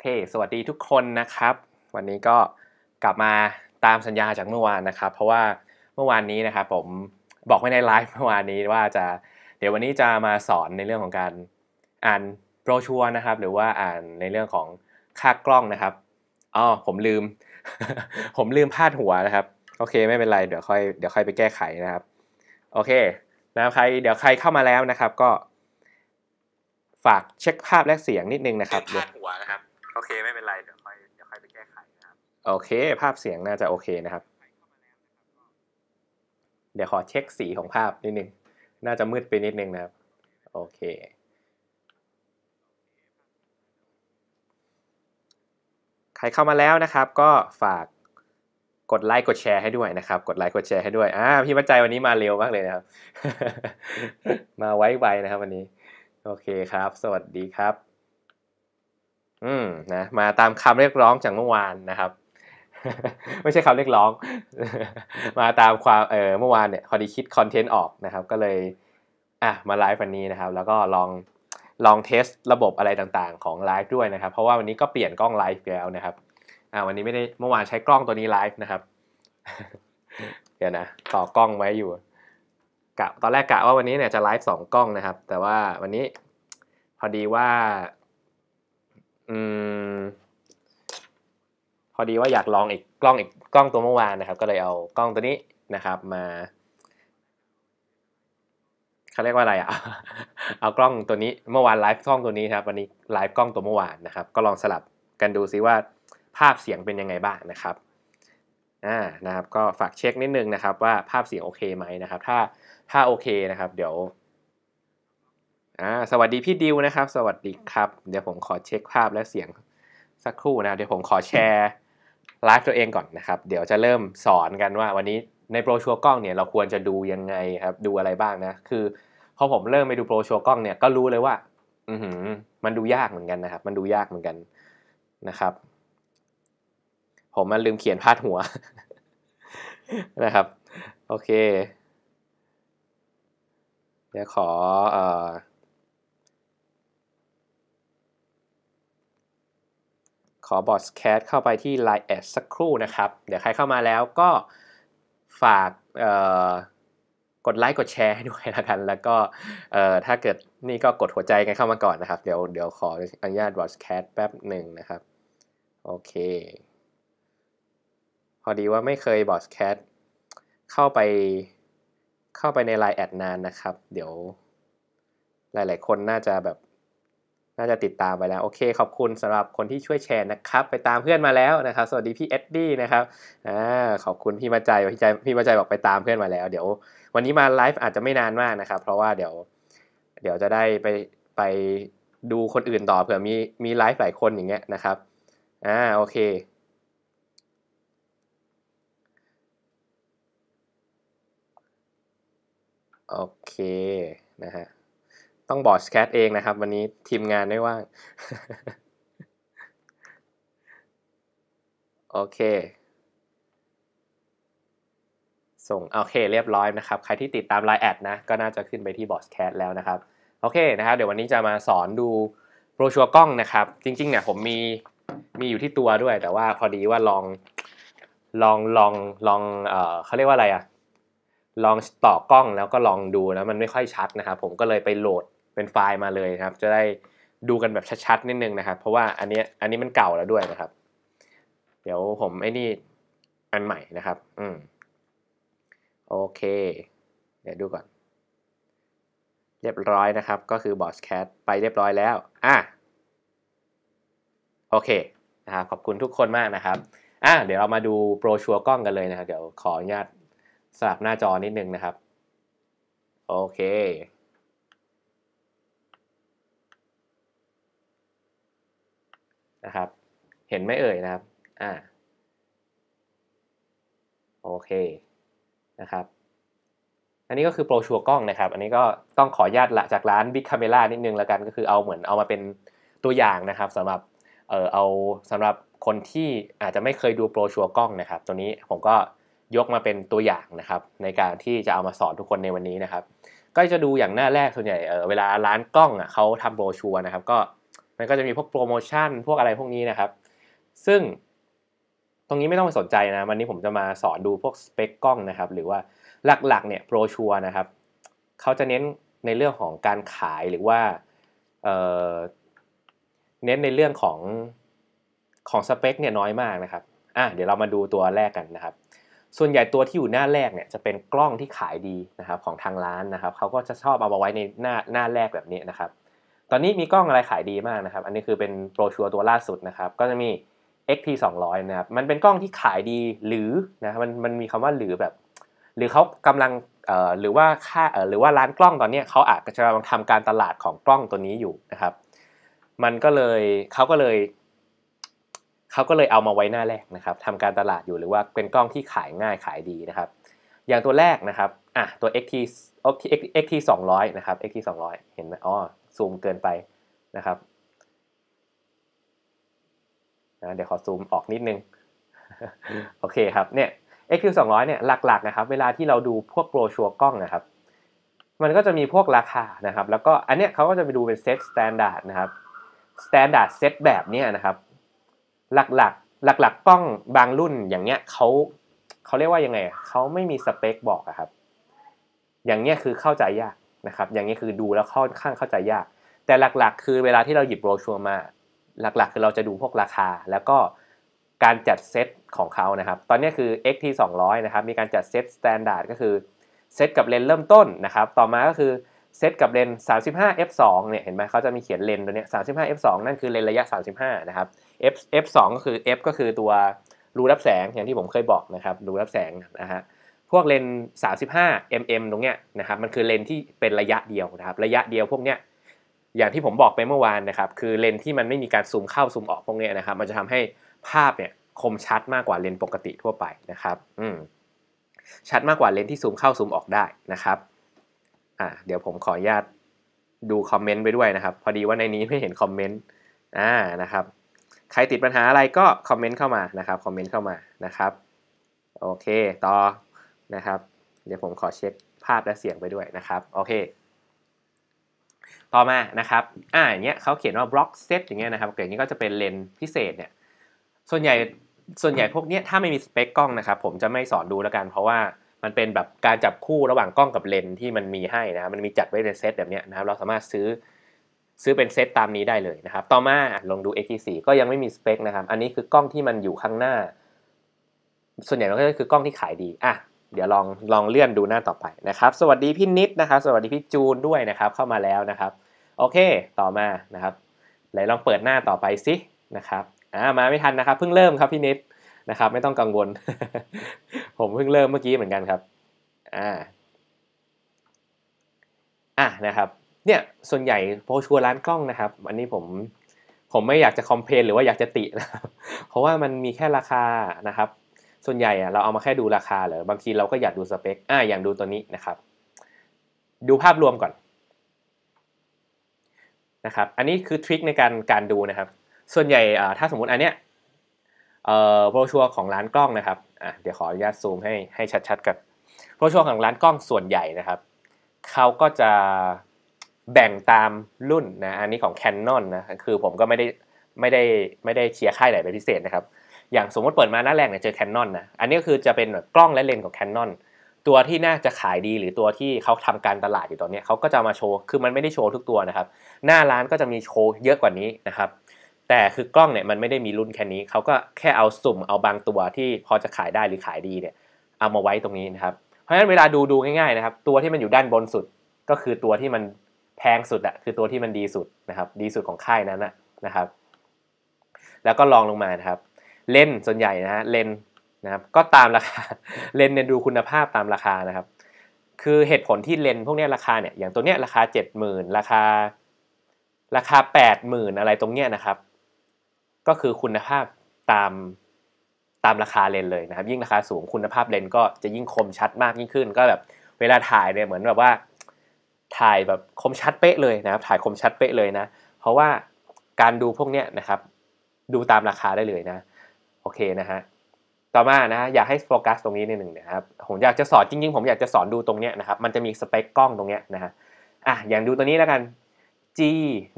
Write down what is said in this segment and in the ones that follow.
เคสวัสดีทุกคนนะครับ วันนี้ก็กลับมาตามสัญญาจากเมื่อวานนะครับ เพราะว่าเมื่อวานนี้นะครับ ผมบอกไว้ในไลฟ์เมื่อวานนี้ว่าจะเดี๋ยววันนี้จะมาสอนในเรื่องของการอ่านโปรชัวนะครับ หรือว่าอ่านในเรื่องของค่ากล้องนะครับอ๋อผมลืม ผมลืมพลาดหัวนะครับ โอเค ไม่เป็นไรเดี๋ยวค่อยเดี๋ยวค่อยไปแก้ไขนะครับ โอเคนะใคร เดี๋ยวใครเข้ามาแล้วนะครับก็ฝากเช็คภาพและเสียงนิดนึงนะครับพาดหัวนะครับโอเคไม่เป็นไรเดี๋ยวค่อยเดี๋ยวค่อยไปแก้ไขนะครับโอเค ภาพเสียงน่าจะโอเคนะครับเดี๋ยวขอเช็คสีของภาพนิดนึง น่าจะมืดไปนิดนึงนะครับ โอเค ใครเข้ามาแล้วนะครับ ก็ฝากกดไลค์กดแชร์ให้ด้วยนะครับ กดไลค์กดแชร์ให้ด้วยอ่าพี่วัจใจวันนี้มาเร็วมากเลยนะครับ มาไว้ไวนะครับ วันนี้ โอเคครับสวัสดีครับอืมนะมาตามคำเรียกร้องจากเมื่อวานนะครับ ไม่ใช่คำเรียกร้อง มาตามความเออเมื่อวานเนี่ยพอดีคิดคอนเทนต์ออกนะครับ ก็เลยอ่ะมาไลฟ์วันนี้นะครับ แล้วก็ลองลองเทสระบบอะไรต่างๆของไลฟ์ด้วยนะครับ เพราะว่าวันนี้ก็เปลี่ยนกล้องไลฟ์แล้วนะครับ อ่าวันนี้ไม่ได้เมื่อวานใช้กล้องตัวนี้ไลฟ์นะครับเดี๋ยวนะ ต่อกล้องไว้อยู่กะตอนแรกกะว่าวันนี้เนี่ยจะไลฟ์สองกล้องนะครับ แต่ว่าวันนี้พอดีว่าอืม พอดีว่าอยากลองอีกกล้องอีกกล้องตัวเมื่อวานนะครับ ก็เลยเอากล้องตัวนี้นะครับ มาเขาเรียกว่าอะไรอะ่ะเอากล้องตัวนี้เมื่อวานไลฟ์กล้องตัวนี้ครับวันนี้ไลฟ์กล้องตัวเมื่อวานนะครับ ก็ลองสลับกันดูซิว่าภาพเสียงเป็นยังไงบ้างนะครับอ่านะครับ ก็ฝากเช็คนิดนึงนะครับ ว่าภาพเสียงโอเคไหมนะครับ ถ้าถ้าโอเคนะครับ เดี๋ยวอ่าสวัสดีพี่ดิวนะครับ สวัสดีครับเดี๋ยวผมขอเช็คภาพและเสียง สักครู่นะเดี๋ยวผมขอแชร์ไลฟ์ตัวเองก่อนนะครับ เดี๋ยวจะเริ่มสอนกันว่า วันนี้ในโปรชัวร์กล้องเนี่ยเราควรจะดูยังไงครับ ดูอะไรบ้างนะคือ พอผมเริ่มไปดูโปรชัวร์กล้องเนี่ยก็รู้เลยว่า อืมันดูยากเหมือนกันนะครับ มันดูยากเหมือนกันนะครับ ผมมันลืมเขียนพาดหัว นะครับ โอเค เดี๋ยวขออขอบอสแคสเข้าไปที่ Line แอดสักครู่นะครับ เดี๋ยวใครเข้ามาแล้วก็ฝากกดไลค์กดแชร์ให้ด้วยนะครับแล้วก็ถ้าเกิดนี่ก็กดหัวใจกันเข้ามาก่อนนะครับ เดี๋ยวเดี๋ยวขออนุญาตบอสแคสแป๊บหนึ่งนะครับ โอเค พอดีว่าไม่เคยบอสแคสเข้าไปเข้าไปใน Line แอดนานนะครับ เดี๋ยวหลายๆคนน่าจะแบบน่าจะติดตามไปแล้วโอเค ขอบคุณสำหรับคนที่ช่วยแชร์นะครับ ไปตามเพื่อนมาแล้วนะครับสวัสดีพี่เอ็ดดี้นะครับอ่าขอบคุณพี่มาใจพี่ใจพี่มาใจบอกไปตามเพื่อนมาแล้ว เดี๋ยว วันนี้มาไลฟ์อาจจะไม่นานมากนะครับ เพราะว่าเดี๋ยว เดี๋ยวจะได้ไปไปดูคนอื่นต่อเผื่อมีมีไลฟ์หลายคนอย่างเงี้ยนะครับอ่าโอเคโอเคนะฮะต้องบอสแคทเองนะครับ วันนี้ทีมงานไม่ว่างโอเค ส่งโอเค เรียบร้อยนะครับ ใครที่ติดตาม Line แอดนะก็น่าจะขึ้นไปที่บอสแคทแล้วนะครับโอเคนะครับ เดี๋ยววันนี้จะมาสอนดูโปรชัวกล้องนะครับจริง ๆ เนี่ยผมมีมีอยู่ที่ตัวด้วย แต่ว่าพอดีว่าลองลองลองลองเออเขาเรียกว่าอะไรอะลองต่อกล้องแล้วก็ลองดูนะมันไม่ค่อยชัดนะครับ ผมก็เลยไปโหลดเป็นไฟล์มาเลยนะครับ จะได้ดูกันแบบชัดๆนิดนึงนะครับ เพราะว่าอันนี้อันนี้มันเก่าแล้วด้วยนะครับ เดี๋ยวผมไอ้นี่อันใหม่นะครับ อืมโอเค เดี๋ยวดูก่อน เรียบร้อยนะครับ ก็คือบอสแคทไปเรียบร้อยแล้ว อ่ะ โอเค นะครับ ขอบคุณทุกคนมากนะครับ อ่ะ เดี๋ยวเรามาดูโปรชัวร์กล้องกันเลยนะครับ เดี๋ยวขออนุญาตสลับหน้าจอนิดนึงนะครับ โอเคนะครับ เห็นไหมเอ่ยนะครับ อ่า โอเค นะครับ อันนี้ก็คือโปรชัวกล้องนะครับ อันนี้ก็ต้องขอญาตละจากร้าน๊กคาเมล่านิดนึงแล้วกัน ก็คือเอาเหมือนเอามาเป็นตัวอย่างนะครับสำหรับเออเอาสำหรับคนที่อาจจะไม่เคยดูโปรชัวกล้องนะครับตัวนี้ผมก็ยกมาเป็นตัวอย่างนะครับ ในการที่จะเอามาสอนทุกคนในวันนี้นะครับ ก็จะดูอย่างหน้าแรกส่วนใหญ่ เออเวลาร้านกล้องอ่ะเขาทำโปรชัวนะครับก็มันก็จะมีพวกโปรโมชั่น พวกอะไรพวกนี้นะครับ ซึ่งตรงนี้ไม่ต้องไปสนใจนะวันนี้ผมจะมาสอนดูพวกสเปคกล้องนะครับ หรือว่าหลักๆ เนี่ยโปรชัวนะครับเขาจะเน้นในเรื่องของการขายหรือว่าเเน้นในเรื่องของของสเปคเนี่ยน้อยมากนะครับอ่ะเดี๋ยวเรามาดูตัวแรกกันนะครับ ส่วนใหญ่ตัวที่อยู่หน้าแรกเนี่ยจะเป็นกล้องที่ขายดีนะครับ ของทางร้านนะครับ เขาก็จะชอบเอามาไว้ในหน้าหน้าแรกแบบนี้นะครับตอนนี้มีกล้องอะไรขายดีมากนะครับ อันนี้คือเป็นโปรชัวร์ตัวล่าสุดนะครับ ก็จะมี XT 200 นะครับ มันเป็นกล้องที่ขายดีหรือนะมันมันมีคำว่าหรือแบบ หรือเขากำลังเอ่อหรือว่าค่าเอ่อหรือว่าร้านกล้องตอนนี้ เขาอาจจะกำลังทำการตลาดของกล้องตัวนี้อยู่นะครับ มันก็เลยเขาก็เลยเขาก็เลยเอามาไว้หน้าแรกนะครับทำการตลาดอยู่หรือว่าเป็นกล้องที่ขายง่ายขายดีนะครับ อย่างตัวแรกนะครับ อ่ะตัว XT XT XT 200นะครับ XT 200 เห็นไหมอ๋อซูมเกินไปนะครับนะเดี๋ยวขอซูมออกนิดนึงโอเคครับเนี่ย XQ200 เนี่ยหลักๆ นะครับ เวลาที่เราดูพวกโปรชัวกล้องนะครับ มันก็จะมีพวกราคานะครับ แล้วก็อันเนี้ยเขาก็จะไปดูเป็นเซตสแตนดาร์ดนะครับสแตนดาร์ดเซตแบบเนี้ยนะครับ หลักๆหลักๆกล้องบางรุ่นอย่างเงี้ยเขาเขาเรียกว่ายังไง เขาไม่มีสเปคบอกอะครับ อย่างเงี้ยคือเข้าใจยากะครับอย่างนี้คือดูแล้วค่อนข้างเข้าใจยาก แต่หลักๆคือเวลาที่เราหยิบโรชัวมา หลักๆคือเราจะดูพวกราคาแล้วก็การจัดเซตของเขานะครับตอนนี้คือ XT 200 นะครับมีการจัดเซตสแตนดาร์ดก็คือเซตกับเลนเริ่มต้นนะครับต่อมาก็คือเซตกับเลน 35 f 2เนี่ยเห็นไหมเขาจะมีเขียนเลนตัวเนี้ย35 f 2นั่นคือเลนระยะ 35 นะครับ f f 2ก็คือ f ก็คือตัวรูรับแสงอย่างที่ผมเคยบอกนะครับรูรับแสงนะฮะพวกเลนส35 mm ตรงเนี้ยนะครับ มันคือเลนที่เป็นระยะเดียวนะครับ ระยะเดียวพวกเนี้ย อย่างที่ผมบอกไปเมื่อวานนะครับ คือเลนที่มันไม่มีการซูมเข้าซูมออกพวกเนี้ยนะครับ มันจะทำให้ภาพเนี่ยคมชัดมากกว่าเลนปกติทั่วไปนะครับ อืมชัดมากกว่าเลนที่ซูมเข้าซูมออกได้นะครับ อ่า เดี๋ยวผมขออนุญาตดูคอมเมนต์ไปด้วยนะครับ พอดีว่าในนี้ไม่เห็นคอมเมนต์ อ่า นะครับ ใครติดปัญหาอะไรก็คอมเมนต์เข้ามานะครับ คอมเมนต์เข้ามานะครับ โอเค ต่อนะครับเดี๋ยวผมขอเช็คภาพและเสียงไปด้วยนะครับโอเค ต่อมานะครับอ่าอย่างเงี้ยเขาเขียนว่าบล็อกเซตอย่างเงี้ยนะครับอย่างนี้ก็จะเป็นเลนส์พิเศษเนี่ยส่วนใหญ่ส่วนใหญ่พวกเนี้ยถ้าไม่มีสเปคกล้องนะครับ ผมจะไม่สอนดูแล้วกัน เพราะว่ามันเป็นแบบการจับคู่ระหว่างกล้องกับเลนส์ที่มันมีให้นะมันมีจัดไว้ในเซตแบบเนี้ยนะครับเราสามารถซื้อซื้อเป็นเซตตามนี้ได้เลยนะครับ ต่อมาลองดู AT4 ก็ยังไม่มีสเปคนะครับ อันนี้คือกล้องที่มันอยู่ข้างหน้า ส่วนใหญ่เราก็คือกล้องที่ขายดีอ่ะเดี๋ยวลองลองเลื่อนดูหน้าต่อไปนะครับ สวัสดีพี่นิดนะครับสวัสดีพี่จูนด้วยนะครับ เข้ามาแล้วนะครับ โอเค ต่อมานะครับ ไหนลองเปิดหน้าต่อไปสินะครับอ่ามาไม่ทันนะครับเพิ่งเริ่มครับพี่นิดนะครับ ไม่ต้องกังวล ผมเพิ่งเริ่มเมื่อกี้เหมือนกันครับ อ่าอ่ะนะครับ เนี่ยส่วนใหญ่โพชัวร้านกล้องนะครับอันนี้ผมผมไม่อยากจะคอมเพลนหรือว่าอยากจะตินะครับ เพราะว่ามันมีแค่ราคานะครับส่วนใหญ่เราเอามาแค่ดูราคาเหรอบางทีเราก็อยากดูสเปคอ่าอย่างดูตัวนี้นะครับ ดูภาพรวมก่อนนะครับอันนี้คือทริคในการการดูนะครับ ส่วนใหญ่ถ้าสมมติอันเนี้ยโปรชัวของร้านกล้องนะครับเดี๋ยวขออนุญาตซูมให้ให้ชัดๆกันโปรชัวของร้านกล้องส่วนใหญ่นะครับ เขาก็จะแบ่งตามรุ่นนะอันนี้ของ Canon นะคือผมก็ไม่ได้ไม่ได้ไม่ได้เชียร์ค่ายไหนเป็นพิเศษนะครับอย่างสมมติเปิดมาหน้าแรกเนี่ยเจอแคนนอนนะ อันนี้คือจะเป็นกล้องและเลนส์ของแคนนอนตัวที่น่าจะขายดีหรือตัวที่เขาทำการตลาดอยู่ตอนนี้เขาก็จะมาโชว์ คือมันไม่ได้โชว์ทุกตัวนะครับ หน้าร้านก็จะมีโชว์เยอะกว่านี้นะครับ แต่คือกล้องเนี่ยมันไม่ได้มีรุ่นแค่นี้เขาก็แค่เอาสุ่มเอาบางตัวที่พอจะขายได้หรือขายดีเนี่ย เอามาไว้ตรงนี้นะครับเพราะฉะนั้นเวลาดูดูง่ายๆนะครับตัวที่มันอยู่ด้านบนสุดก็คือตัวที่มันแพงสุดอะคือตัวที่มันดีสุดนะครับ ดีสุดของค่ายนั้นอะนะครับ แล้วก็ลองลงมานะครับเลนส่วนใหญ่นะฮะเลนนะครับ ก็ตามราคาเลนเนี่ยดูคุณภาพตามราคานะครับ คือเหตุผลที่เลนพวกนี้ราคาเนี่ยอย่างตัวเนี้ยราคา 70,000ราคา ราคา 80,000อะไรตรงเนี้ยนะครับก็คือคุณภาพตามตามราคาเลนเลยนะครับ ยิ่งราคาสูงคุณภาพเลนก็จะยิ่งคมชัดมากยิ่งขึ้น ก็แบบเวลาถ่ายเนี่ยเหมือนแบบว่า ถ่ายแบบคมชัดเป๊ะเลยนะครับ ถ่ายคมชัดเป๊ะเลยนะ เพราะว่าการดูพวกเนี้ยนะครับ ดูตามราคาได้เลยนะโอเคนะฮะต่อมานะอยากให้โฟกัสตรงนี้นิดหนึ่งนะครับผมอยากจะสอนจริงๆ ผมอยากจะสอนดูตรงเนี้ยนะครับมันจะมีสเปคกล้องตรงเนี้ยนะฮะอ่ะอย่างดูตัวนี้แล้วกัน G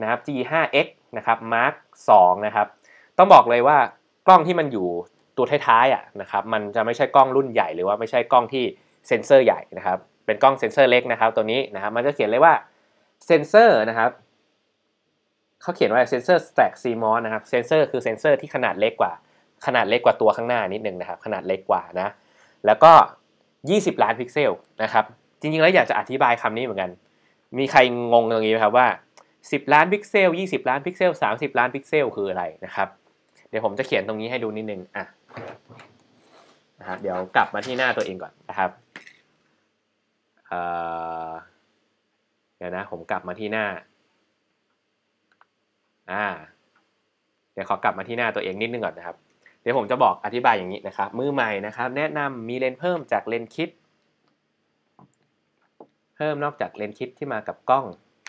นะครับ G 5 X นะครับ Mark 2นะครับต้องบอกเลยว่ากล้องที่มันอยู่ตัวท้ายๆอ่ะนะครับมันจะไม่ใช่กล้องรุ่นใหญ่หรือว่าไม่ใช่กล้องที่เซ็นเซอร์ใหญ่นะครับเป็นกล้องเซ็นเซอร์เล็กนะครับตัวนี้นะครับมันจะเขียนเลยว่าเซนเซอร์นะครับเขาเขียนว่าเซนเซอร์ stack CMOS นะครับเซนเซอร์คือเซนเซอร์ที่ขนาดเล็กกว่าขนาดเล็กกว่าตัวข้างหน้านิดนึงนะครับ ขนาดเล็กกว่านะ แล้วก็ 20 ล้านพิกเซลนะครับ จริงๆแล้วอยากจะอธิบายคำนี้เหมือนกัน มีใครงงตรงนี้ไหมครับว่า 10 ล้านพิกเซล 20 ล้านพิกเซล 30 ล้านพิกเซลคืออะไรนะครับ เดี๋ยวผมจะเขียนตรงนี้ให้ดูนิดนึงอ่ะนะฮะเดี๋ยวกลับมาที่หน้าตัวเองก่อนนะครับ เดี๋ยวนะผมกลับมาที่หน้าอ่าเดี๋ยวขอกลับมาที่หน้าตัวเองนิดนึงก่อนนะครับเดี๋ยวผมจะบอกอธิบายอย่างนี้นะครับ มือใหม่นะครับ แนะนำมีเลนเพิ่มจากเลนคิด เพิ่มนอกจากเลนคิดที่มากับกล้อง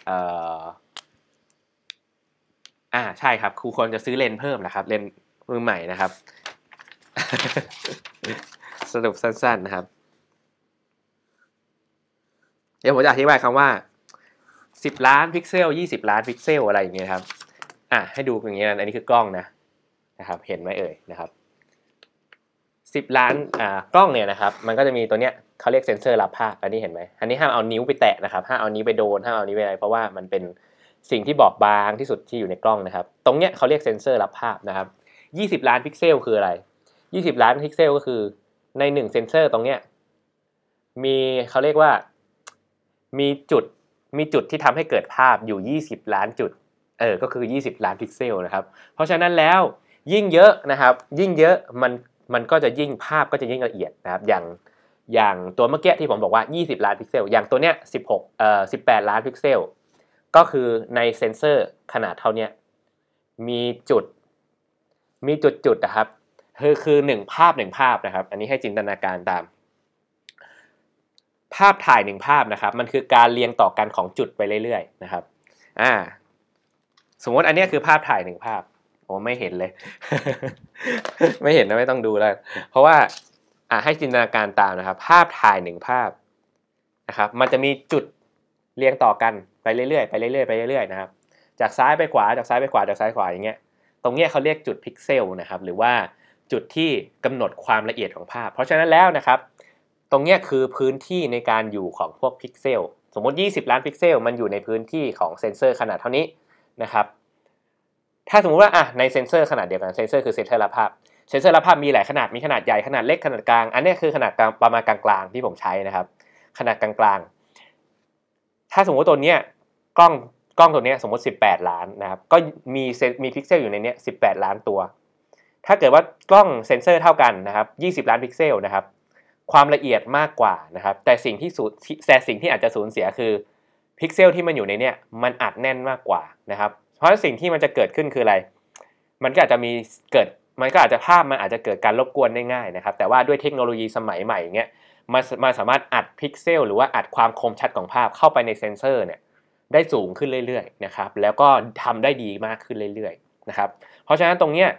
เอ่ออ่าใช่ครับครูควรจะซื้อเลนเพิ่มนะครับ เลนมือใหม่นะครับสรุปสั้นๆนะครับ เดี๋ยวผมจะอธิบายคำว่า10ล้านพิกเซล20ล้านพิกเซลอะไรอย่างเงี้ยครับ อ่ะให้ดูอย่างเงี้ยอันนี้คือกล้องนะะครับเห็นไหมเอ่ยนะครับสิบล้านอ่ากล้องเนี่ยนะครับ มันก็จะมีตัวเนี้ยเขาเรียกเซ็นเซอร์รับภาพอันนี้เห็นไหมอันนี้ห้ามเอานิ้วไปแตะนะครับห้ามเอานิ้วไปโดนห้ามเอานิ้วไปอะไรเพราะว่ามันเป็นสิ่งที่บอบบางที่สุดที่อยู่ในกล้องนะครับ ตรงเนี้ยเขาเรียกเซ็นเซอร์รับภาพนะครับ20ล้านพิกเซลคืออะไร20ล้านพิกเซลก็คือใน1เซ็นเซอร์ตรงเนี้ยมีเขาเรียกว่า มีจุดมีจุดที่ทำให้เกิดภาพอยู่20ล้านจุด เออก็คือ 20 ล้านพิกเซลนะครับ เพราะฉะนั้นแล้วยิ่งเยอะนะครับ ยิ่งเยอะมันมันก็จะยิ่งภาพก็จะยิ่งละเอียดนะครับ อย่างอย่างตัวเมื่อกี้ที่ผมบอกว่า 20ล้านพิกเซลอย่างตัวเนี้ย16เอ่อ18ล้านพิกเซล ก็คือในเซนเซอร์ขนาดเท่านี้มีจุดมีจุดจุดนะครับคือคือหนึ่งภาพหนึ่งภาพนะครับอันนี้ให้จินตนาการตาม ภาพถ่ายหนึ่งภาพนะครับ มันคือการเรียงต่อกันของจุดไปเรื่อยๆนะครับอ่าสมมติอันนี้คือภาพถ่ายหนึ่งภาพผมไม่เห็นเลย ไม่เห็นนะไม่ต้องดูแล้วเพราะว่าอให้จินตนาการตามนะครับ ภาพถ่ายหนึ่งภาพนะครับ มันจะมีจุดเรียงต่อกัน ไปเรื่อยๆไปเรื่อยๆไปเรื่อยๆนะครับ จากซ้ายไปขวาจากซ้ายไปขวาจากซ้ายขวาอย่างเงี้ย ตรงเนี้ยเขาเรียกจุดพิกเซลนะครับ หรือว่าจุดที่กำหนดความละเอียดของภาพ เพราะฉะนั้นแล้วนะครับ ตรงเนี้ยคือพื้นที่ในการอยู่ของพวกพิกเซล สมมติ 20 ล้านพิกเซล มันอยู่ในพื้นที่ของเซนเซอร์ขนาดเท่านี้นะครับถ้าสมมติว่าอ่ะในเซนเซอร์ขนาดเดียวกันเซนเซอร์คือเซนเซอร์รับภาพเซนเซอร์รับภาพมีหลายขนาดมีขนาดใหญ่ขนาดเล็กขนาดกลาง อันนี้คือขนาดประมาณกลางๆ ที่ผมใช้นะครับ ขนาดกลางๆถ้าสมมติตัวเนี้ยกล้องกล้องตัวนี้สมมติ 18 ล้านนะครับก็มีมีพิกเซลอยู่ในนี้18 ล้านตัว ถ้าเกิดว่ากล้องเซนเซอร์เท่ากันนะครับ 20 ล้านพิกเซล นะครับ ความละเอียดมากกว่านะครับแต่สิ่งที่สูญแต่สิ่งที่อาจจะสูญเสียคือพิกเซลที่มันอยู่ในนี้มันอัดแน่นมากกว่านะครับเพราะสิ่งที่มันจะเกิดขึ้นคืออะไร มันก็อาจจะมีเกิด มันก็อาจจะภาพมันอาจจะเกิดการรบกวนได้ง่ายนะครับ แต่ว่าด้วยเทคโนโลยีสมัยใหม่เงี้ยมันมันสามารถอัดพิกเซลหรือว่าอัดความคมชัดของภาพเข้าไปในเซนเซอร์เนี่ย ได้สูงขึ้นเรื่อยๆ นะครับ แล้วก็ทำได้ดีมากขึ้นเรื่อยๆนะครับ เพราะฉะนั้นตรงเนี้ย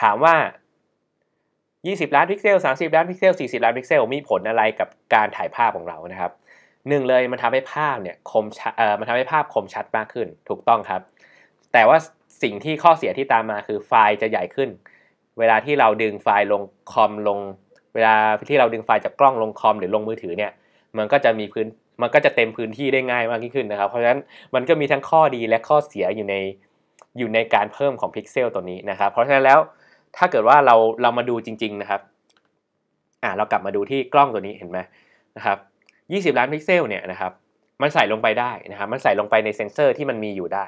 ถามว่า 20 ล้านพิกเซล 30 ล้านพิกเซล 40 ล้านพิกเซล มีผลอะไรกับการถ่ายภาพของเรานะครับหนึ่งเลยมันทำให้ภาพเนี่ยคมเออมันทำให้ภาพคมชัดมากขึ้นถูกต้องครับ แต่ว่าสิ่งที่ข้อเสียที่ตามมาคือไฟล์จะใหญ่ขึ้น เวลาที่เราดึงไฟล์ลงคอมลง เวลาที่เราดึงไฟล์จากกล้องลงคอมหรือลงมือถือเนี่ย มันก็จะมีพื้นมันก็จะเต็มพื้นที่ได้ง่ายมากขึ้นนะครับเพราะฉะนั้นมันก็มีทั้งข้อดีและข้อเสียอยู่ในอยู่ในการเพิ่มของพิกเซลตัวนี้นะครับ เพราะฉะนั้นแล้วถ้าเกิดว่าเราเรามาดูจริง ๆนะครับอ่าเรากลับมาดูที่กล้องตัวนี้เห็นไหมนะครับ20ล้านพิกเซลเนี่ยนะครับมันใส่ลงไปได้นะครับมันใส่ลงไปในเซนเซอร์ที่มันมีอยู่ได้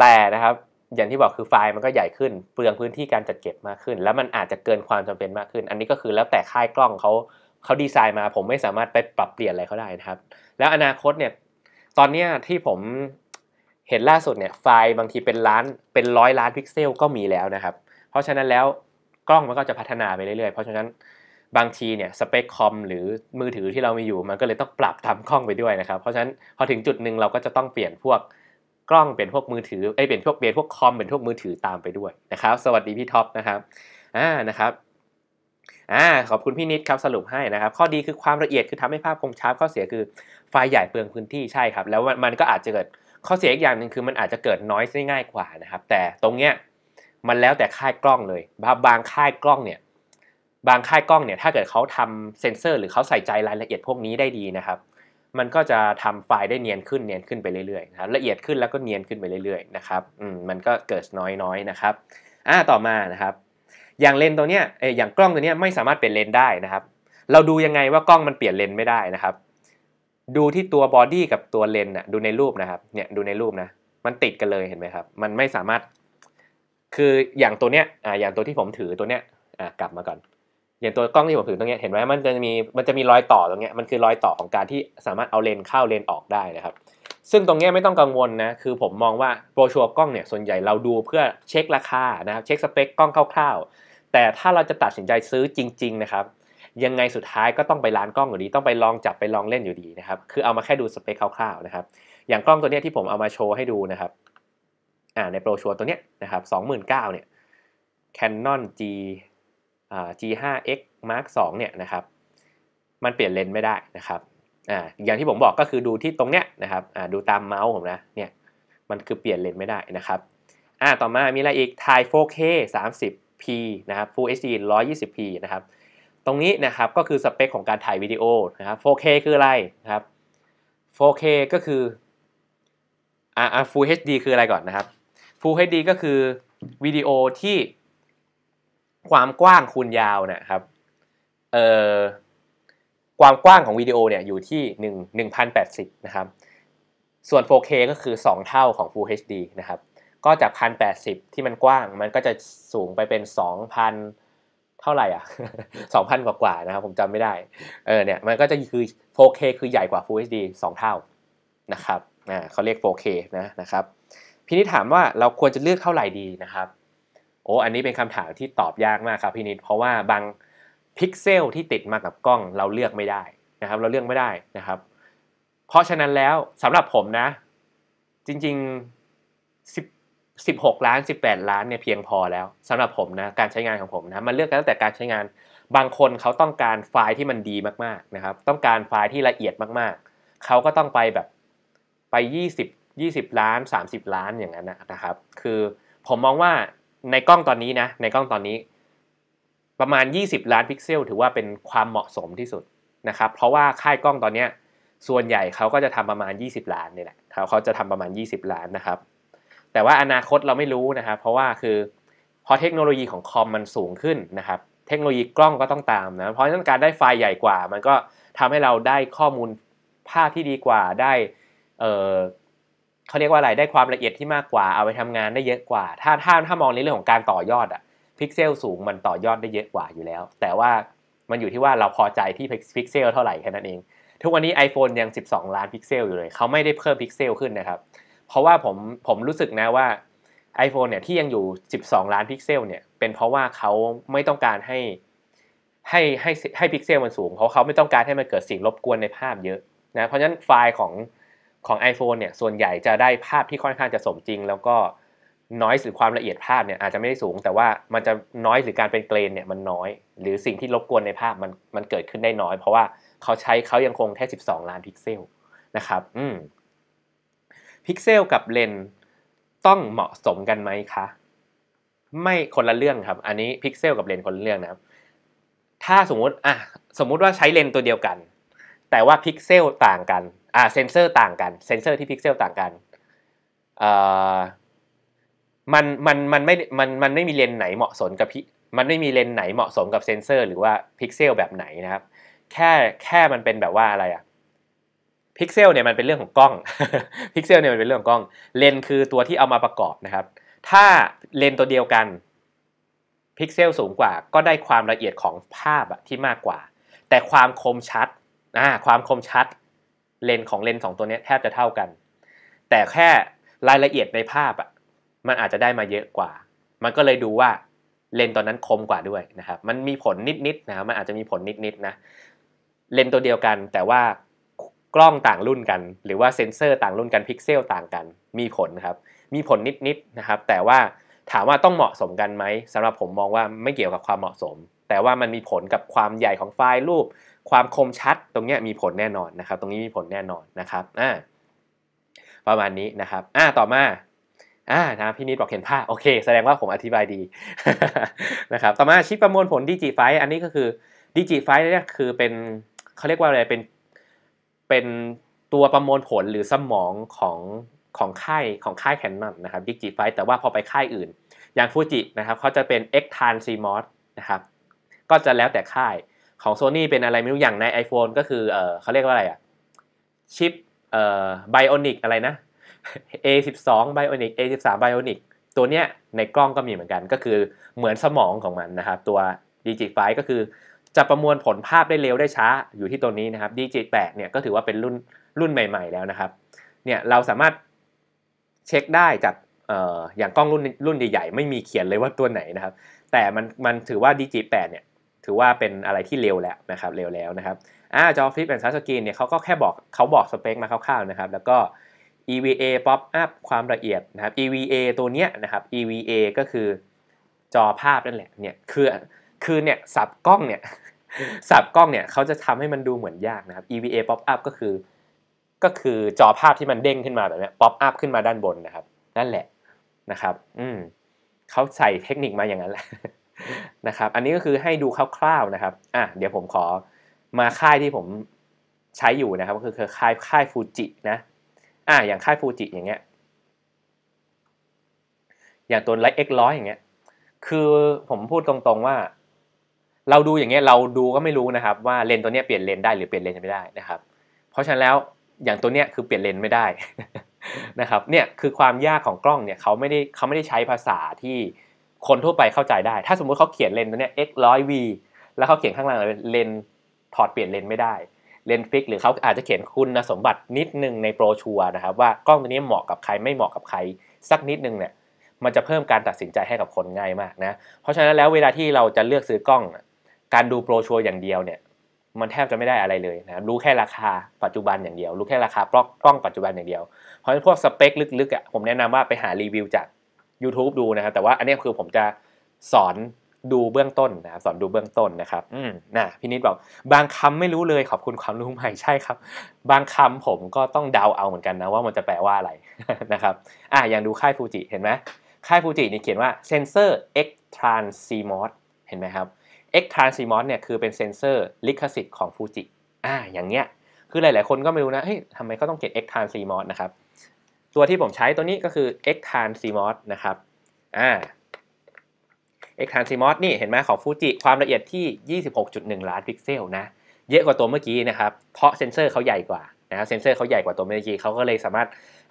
แต่นะครับอย่างที่บอกคือไฟล์มันก็ใหญ่ขึ้น เปลืองพื้นที่การจัดเก็บมากขึ้น แล้วมันอาจจะเกินความจำเป็นมากขึ้น อันนี้ก็คือแล้วแต่ค่ายกล้องเขาเขาดีไซน์มา ผมไม่สามารถไปปรับเปลี่ยนอะไรเขาได้นะครับ แล้วอนาคตเนี่ยตอนนี้ที่ผมเห็นล่าสุดเนี่ยไฟล์บางทีเป็นล้านเป็นร้อยล้านพิกเซลก็มีแล้วนะครับ เพราะฉะนั้นแล้วกล้องมันก็จะพัฒนาไปเรื่อยๆเพราะฉะนั้นบางทีเนี่ยสเปคคอมหรือมือถือที่เรา มีอยู่ มันก็เลยต้องปรับำกล้องไปด้วยนะครับ เพราะฉะนั้นพอถึงจุดหนึ่งเราก็จะต้องเปลี่ยนพวกกล้องเป็นพวกมือถือ เอ้เปลี่ยนพวกเปลี่ยนพวกคอมเป็นพวกมือถือตามไปด้วยนะครับ สวัสดีพี่ท็อปนะครับอ่านะครับอ่าขอบคุณพี่นิดครับสรุปให้นะครับ ข้อดีคือความละเอียดคือทำให้ภาพคมชัดข้อเสียคือไฟล์ใหญ่เปลืองพื้นที่ใช่ครับแล้วมันก็อาจจะเกิดข้อเสียอีกอย่างหนึ่งคือมันอาจจะเกิดน้อยได้ง่ายกว่านะครับ แต่ตรงเนี้ยมันแล้วแต่ค่ายกล้องเลย บางค่ายกล้องเนี่ยบางค่ายกล้องเนี่ย ถ้าเกิดเขาทำเซนเซอร์หรือเขาใส่ใจรายละเอียดพวกนี้ได้ดีนะครับ มันก็จะทำไฟล์ได้เนียนขึ้น เนียนขึ้นไปเรื่อยๆนะครับ ละเอียดขึ้นแล้วก็เนียนขึ้นไปเรื่อยๆนะครับ อืม มันก็เกิดน้อยๆนะครับ อ่า ต่อมานะครับ อย่างเลนตัวเนี้ยเอออย่างกล้องตัวเนี้ยไม่สามารถเปลี่ยนเลนได้นะครับ เราดูยังไงว่ากล้องมันเปลี่ยนเลนไม่ได้นะครับ ดูที่ตัวบอดี้กับตัวเลนอะดูในรูปนะครับ เนี่ย ดูในรูปนะ มันติดกันเลยเห็นไหมครับ มันไม่สามารถ คืออย่างตัวเนี้ย อ่าอย่างตัวที่ผมถือตัวเนี้ยอ่ากลับมาก่อนอย่างตัวกล้องที่ผมถือตรงนี้เห็นไหมมันจะมีมันจะมีรอยต่อตรงนี้มันคือรอยต่อของการที่สามารถเอาเลนเข้าเลนออกได้นะครับ ซึ่งตรงนี้ไม่ต้องกังวลนะคือผมมองว่าโปรชัวร์กล้องเนี่ยส่วนใหญ่เราดูเพื่อเช็คราคานะครับเช็คสเปคกล้องคร่าว ๆ แต่ถ้าเราจะตัดสินใจซื้อจริง ๆนะครับยังไงสุดท้ายก็ต้องไปร้านกล้องอยู่ดี ต้องไปลองจับ ไปลองเล่นอยู่ดีนะครับ คือเอามาแค่ดูสเปคคร่าวๆนะครับอย่างกล้องตัวนี้ที่ผมเอามาโชว์ให้ดูนะครับอ่าในโปรชัวร์ตัวนี้นะครับสองหมื่นเก้าเนี่ย Canon G G5X Mark 2 เนี่ยนะครับมันเปลี่ยนเลนส์ไม่ได้นะครับอ่าอย่างที่ผมบอกก็คือดูที่ตรงเนี้ยนะครับอ่าดูตามเมาส์ผมนะเนี่ยมันคือเปลี่ยนเลนส์ไม่ได้นะครับอ่าต่อมามีอะไรอีก Thai 4K 30p นะครับ Full HD 120p นะครับตรงนี้นะครับก็คือสเปคของการถ่ายวิดีโอนะครับ 4K คืออะไรนะครับ 4K ก็คืออ่า Full HD คืออะไรก่อนนะครับ Full HD ก็คือวิดีโอที่ความกว้างคูณยาวนะครับเอ่อความกว้างของวิดีโอเนี่ยอยู่ที่1 1080นะครับ ส่วน 4K ก็คือ 2 เท่าของ Full HD นะครับ ก็จาก 1080 ที่มันกว้างมันก็จะสูงไปเป็น 2,000 เท่าไหร่อ่ะ 2,000 กว่ากว่านะครับ ผมจำไม่ได้เออเนี่ยมันก็จะคือ 4K คือใหญ่กว่า Full HD 2 เท่านะครับอ่าเขาเรียก 4K นะนะครับ พี่นี่ถามว่าเราควรจะเลือกเท่าไหร่ดีนะครับโอ้อันนี้เป็นคำถามที่ตอบยากมากครับพี่นิดเพราะว่าบางพิกเซลที่ติดมากับกล้องเราเลือกไม่ได้นะครับ เราเลือกไม่ได้นะครับ เพราะฉะนั้นแล้วสำหรับผมนะ จริงๆสิบหกล้านสิบแปดล้านเนี่ยเพียงพอแล้ว สำหรับผมนะการใช้งานของผมนะมันเลือกกันตั้งแต่การใช้งานบางคนเขาต้องการไฟล์ที่มันดีมากๆนะครับ ต้องการไฟล์ที่ละเอียดมากๆ เขาก็ต้องไปแบบไป 20 20 ล้าน 30 ล้านอย่างนั้นนะครับ คือผมมองว่าในกล้องตอนนี้นะ ในกล้องตอนนี้ ประมาณ 20 ล้านพิกเซลถือว่าเป็นความเหมาะสมที่สุดนะครับ เพราะว่าค่ายกล้องตอนนี้ส่วนใหญ่เขาก็จะทำประมาณ 20 ล้านนี่แหละเขาเขาจะทำประมาณ 20 ล้านนะครับ แต่ว่าอนาคตเราไม่รู้นะครับ เพราะว่าคือ พอเทคโนโลยีของคอมมันสูงขึ้นนะครับ เทคโนโลยีกล้องก็ต้องตามนะเพราะฉะนั้นการได้ไฟล์ใหญ่กว่ามันก็ทำให้เราได้ข้อมูลภาพที่ดีกว่าได้เขาเรียกว่าอะไรได้ความละเอียดที่มากกว่าเอาไปทำงานได้เยอะกว่า ถ้าถ้าถ้ามองในเรื่องของการต่อยอดอะพิกเซลสูงมันต่อยอดได้เยอะกว่าอยู่แล้ว แต่ว่ามันอยู่ที่ว่าเราพอใจที่พิกเซลเท่าไหร่แค่นั้นเอง ทุกวันนี้ iPhone ยัง 12 ล้านพิกเซลอยู่เลยเขาไม่ได้เพิ่มพิกเซลขึ้นนะครับ เพราะว่าผมผมรู้สึกนะว่า iPhone เนี่ยที่ยังอยู่ 12 ล้านพิกเซลเนี่ย เป็นเพราะว่าเขาไม่ต้องการให้ให้ให้ให้พิกเซลมันสูงเพราะเขาไม่ต้องการให้มันเกิดสิ่งรบกวนในภาพเยอะนะเพราะฉะนั้นไฟล์ของของ iPhone เนี่ยส่วนใหญ่จะได้ภาพที่ค่อนข้างจะสมจริง แล้วก็น้อยหรือความละเอียดภาพเนี่ย อาจจะไม่ได้สูง แต่ว่ามันจะน้อยหรือการเป็นเกรน เนี่ย มันน้อย หรือสิ่งที่รบกวนในภาพมันมันเกิดขึ้นได้น้อย เพราะว่าเขาใช้เขายังคงแค่12 ล้านพิกเซล นะครับ อืมพิกเซลกับเลนต้องเหมาะสมกันไหมคะ ไม่คนละเรื่องครับ อันนี้พิกเซลกับเลนคนละเรื่องนะครับ ถ้าสมมติอ่ะสมมุติว่าใช้เลนตัวเดียวกันแต่ว่าพิกเซลต่างกันอ่าเซนเซอร์ต่างกัน เซนเซอร์ที่พิกเซลต่างกันอ่ามันมันมันไม่มัน มันไม่มีเลนไหนเหมาะสมกับพิมันไม่มีเลนไหนเหมาะสมกับเซนเซอร์หรือว่าพิกเซลแบบไหนนะครับแค่แค่มันเป็นแบบว่าอะไรอะพิกเซลเนี่ยมันเป็นเรื่องของกล้องพิกเซลเนี่ยมันเป็นเรื่องของกล้องเลนคือตัวที่เอามาประกอบนะครับ ถ้าเลนตัวเดียวกันพิกเซลสูงกว่าก็ได้ความละเอียดของภาพอะที่มากกว่า แต่ความคมชัดอ่าความคมชัดเลนของเลนสองตัวนี้แทบจะเท่ากัน แต่แค่รายละเอียดในภาพอ่ะมันอาจจะได้มาเยอะกว่า มันก็เลยดูว่าเลนตอนนั้นคมกว่าด้วยนะครับ มันมีผลนิดๆนะครับมันอาจจะมีผลนิดๆนะ เลนตัวเดียวกัน แต่ว่ากล้องต่างรุ่นกันหรือว่าเซ็นเซอร์ต่างรุ่นกันพิกเซลต่างกัน มีผลครับ มีผลนิดๆนะครับ แต่ว่าถามว่าต้องเหมาะสมกันไหมสำหรับผมมองว่าไม่เกี่ยวกับความเหมาะสม แต่ว่ามันมีผลกับความใหญ่ของไฟล์รูปความคมชัดตรงนี้มีผลแน่นอนนะครับ ตรงนี้มีผลแน่นอนนะครับอ่าประมาณนี้นะครับอ่าต่อมาอ่านะพี่นิดบอกเห็นภาพโอเคแสดงว่าผมอธิบายดีนะครับต่อมาชิปประมวลผลดิจิไฟอันนี้ก็คือดิจิไฟเนี่ยคือเป็นเขาเรียกว่าอะไรเป็น เป็นตัวประมวลผลหรือสมองของของค่ายของค่ายแคนนอนนะครับดิจิไฟแต่ว่าพอไปค่ายอื่น อย่างฟูจินะครับเขาจะเป็นเอ็กทานซีมอสนะครับ ก็จะแล้วแต่ค่ายของซน n y เป็นอะไรไม่รู้อย่างใน iPhone ก็คือเออเขาเรียกว่าอะไรอะชิปเอ่อไบโอนิกอะไรนะ A12 Bionic A13 Bionic ตัวเนี้ยในกล้องก็มีเหมือนกัน ก็คือเหมือนสมองของมันนะครับตัว Digit 5ก็คือจะประมวลผลภาพได้เร็วได้ช้าอยู่ที่ตัวนี้นะครับ Digit 8เนี่ยก็ถือว่าเป็นรุ่นรุ่นใหม่ๆ แล้วนะครับเนี่ยเราสามารถเช็คได้จากเอ่ออย่างกล้องรุ่นรุ่นใหญ่ๆไม่มีเขียนเลยว่าตัวไหนนะครับแต่มันมันถือว่า Digit 8เนี่ยถือว่าเป็นอะไรที่เร็วแล้วนะครับเร็วแล้วนะครับอ่าจอฟลิปแอนด์ซัสกรีนเนี่ยเขาก็แค่บอกเขาบอกสเปคมาคร่าวๆนะครับแล้วก็ EVA pop up ความละเอียดนะครับ EVA ตัวเนี้ยนะครับ EVA ก็คือจอภาพนั่นแหละเนี่ยคือคือเนี่ยสับกล้องเนี่ยสับกล้องเนี่ยเขาจะทำให้มันดูเหมือนยากนะครับ EVA pop up ก็คือ ก็คือจอภาพที่มันเด้งขึ้นมาแบบนี้ป๊อปอัพขึ้นมาด้านบนนะครับนั่นแหละนะครับอืมเขาใส่เทคนิคมาอย่างนั้นแหละนะครับ อันนี้ก็คือให้ดูคร่าวๆนะครับ อ่ะ เดี๋ยวผมขอมาค่ายที่ผมใช้อยู่นะครับ ก็คือค่ายค่ายฟูจินะ อ่ะ อย่างค่ายฟูจิอย่างเงี้ย อย่างตัวไลท์เอ็กร้อยอย่างเงี้ย คือผมพูดตรงๆว่า เราดูอย่างเงี้ยเราดูก็ไม่รู้นะครับ ว่าเลนตัวเนี้ยเปลี่ยนเลนได้หรือเปลี่ยนเลนไม่ได้นะครับ เพราะฉะนั้นแล้วอย่างตัวเนี้ยคือเปลี่ยนเลนไม่ได้นะครับ เนี่ยคือความยากของกล้องเนี่ยเขาไม่ได้เขาไม่ได้ใช้ภาษาที่คนทั่วไปเข้าใจได้ ถ้าสมมุติเขาเขียนเลนตัวเนี้ย x ร้อย v แล้วเขาเขียนข้างล่างเลนถอดเปลี่ยนเลนไม่ได้เลนฟิกหรือเขาอาจจะเขียนคุณสมบัตินิดนึงในโปรชัวนะครับว่ากล้องตัวนี้เหมาะกับใครไม่เหมาะกับใคร สักนิดนึงเนี่ย มันจะเพิ่มการตัดสินใจให้กับคนง่ายมากนะเพราะฉะนั้นแล้วเวลาที่เราจะเลือกซื้อกล้องการดูโปรชัวอย่างเดียวเนี่ย มันแทบจะไม่ได้อะไรเลยนะรู้แค่ราคาปัจจุบันอย่างเดียวรู้แค่ราคาปลอกล้องปัจจุบันอย่างเดียวเพราะฉะนั้นพวกสเปคลึกๆอ่ะผมแนะนำว่าไปหารีวิวจาก YouTube ดูนะครับแต่ว่าอันนี้คือผมจะสอนดูเบื้องต้นนะครับสอนดูเบื้องต้นนะครับอืมนะพี่นิดบอกบางคำไม่รู้เลยขอบคุณความรู้ใหม่ใช่ครับ บางคำผมก็ต้องเดาเอาเหมือนกันนะว่ามันจะแปลว่าอะไรนะครับอ่ะอย่างดูค่ายฟูจิเห็นไหมค่ายฟูจินี่เขียนว่าเซนเซอร์เอ็กทรานซีมอสเห็นไหมครับเอ็กทรานซีมอสเนี่ยคือเป็นเซนเซอร์ ลิขสิทธิ์ของฟูจิอ่า อย่างเงี้ย คือหลายๆ คนก็ไม่รู้นะเฮ้ยทำไมเขาต้องเขียนเอ็กทรานซีมอสนะครับตัวที่ผมใช้ตัวนี้ก็คือ x t a n c m o s นะครับอ่า x t a n c m o s นี่เห็นไหมของฟูจิความละเอียดที่ 26.1 ล้านพิกเซลนะ เยอะกว่าตัวเมื่อกี้นะครับ เพราะเซนเซอร์เขาใหญ่กว่านะครับเซนเซอร์เขาใหญ่กว่าตัวเมื่อกี้เขาก็เลยสามารถ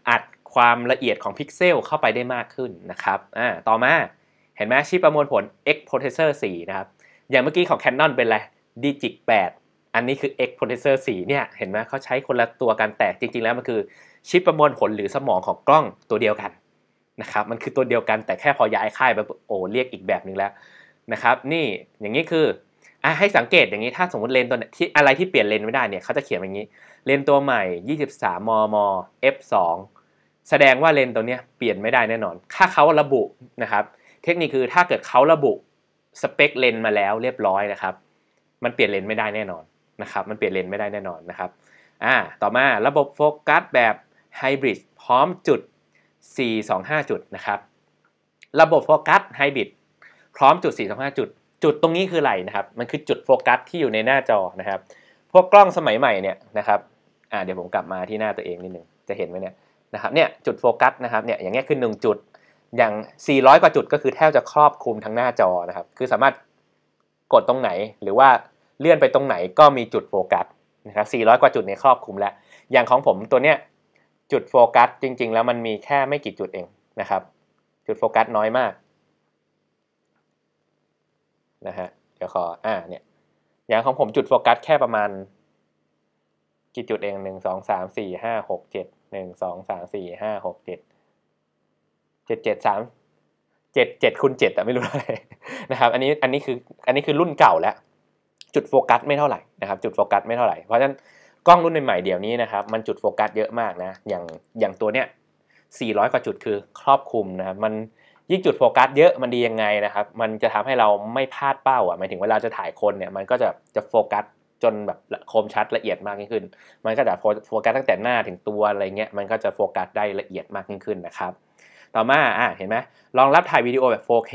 อัดความละเอียดของพิกเซลเข้าไปได้มากขึ้นนะครับอ่าต่อมาเห็นไหมชิปประมวลผล x processor 4 นะครับอย่างเมื่อกี้ของ Canon เป็นอะไร Digic 8อันนี้คือ X processor 4เนี่ยเห็นไหมเขาใช้คนละตัวกันแต่จริง ๆ แล้วมันคือชิปประมวลผลหรือสมองของกล้องตัวเดียวกันนะครับมันคือตัวเดียวกันแต่แค่พอย้ายค่ายไปโอ้เรียกอีกแบบหนึ่งแล้วนะครับ นี่อย่างนี้คืออ่ะให้สังเกตอย่างนี้ถ้าสมมติเลนตัวที่อะไรที่เปลี่ยนเลนไม่ได้เนี่ยเขาจะเขียนอย่างนี้เลนตัวใหม่ 23 มม f2 แสดงว่าเลนตัวเนี้ยเปลี่ยนไม่ได้แน่นอน ถ้าเขาระบุนะครับ เทคนิคคือถ้าเกิดเขาระบุสเปคเลนมาแล้วเรียบร้อยนะครับ มันเปลี่ยนเลนไม่ได้แน่นอนนะครับมันเปลี่ยนเลนไม่ได้แน่นอนนะครับอ่าต่อมาระบบโฟกัสแบบไฮบริดพร้อมจุด 425 จุดนะครับ ระบบโฟกัสไฮบริดพร้อมจุด 425 จุด จุดตรงนี้คืออะไรนะครับมันคือจุดโฟกัสที่อยู่ในหน้าจอนะครับ พวกกล้องสมัยใหม่เนี่ยนะครับอ่าเดี๋ยวผมกลับมาที่หน้าตัวเองนิดนึงจะเห็นไหมเนี่ยนะครับเนี่ยจุดโฟกัสนะครับเนี่ยอย่างเงี้ย คือ1จุด อย่าง 400 กว่าจุดก็คือแทบจะครอบคลุมทั้งหน้าจอนะครับ คือสามารถกดตรงไหนหรือว่าเลื่อนไปตรงไหนก็มีจุดโฟกัสนะครับ400 กว่าจุดในครอบคุมแล้ว อย่างของผมตัวเนี้ยจุดโฟกัสจริงๆ แล้วมันมีแค่ไม่กี่จุดเองนะครับ จุดโฟกัสน้อยมากนะฮะเดี๋ยวขออ่าเนี่ยอย่างของผมจุดโฟกัสแค่ประมาณ กี่จุดเองหนึ่งสองสามสี่ห้าหกเจ็ดหนึ่งสองสามสี่ห้าหกเจ็ดเจ็ดเจ็ดสามเจ็ดเจ็ดคูณเจ็ดแต่ไม่รู้อะไรนะครับอันนี้อันนี้คืออันนี้คือรุ่นเก่าแล้วจุดโฟกัสไม่เท่าไหร่นะครับจุดโฟกัสไม่เท่าไหร่เพราะฉะนั้นกล้องรุ่นใหม่เดี๋ยวนี้นะครับ มันจุดโฟกัสเยอะมากนะอย่างอย่างตัวเนี้ย400กว่าจุดคือครอบคลุมนะมันยิ่งจุดโฟกัสเยอะมันดียังไงนะครับ มันจะทำให้เราไม่พลาดเป้าอ่ะหมายถึงเวลาจะถ่ายคนเนี่ยมันก็จะจะโฟกัส จนแบบคมชัดละเอียดมากยิ่งขึ้น มันก็จะโฟกัสตั้งแต่หน้าถึงตัวอะไรเงี้ยมันก็จะโฟกัสได้ละเอียดมากยิ่งขึ้นนะครับ ต่อมาอ่ะเห็นไหมลองรับถ่ายวิดีโอแบบ 4K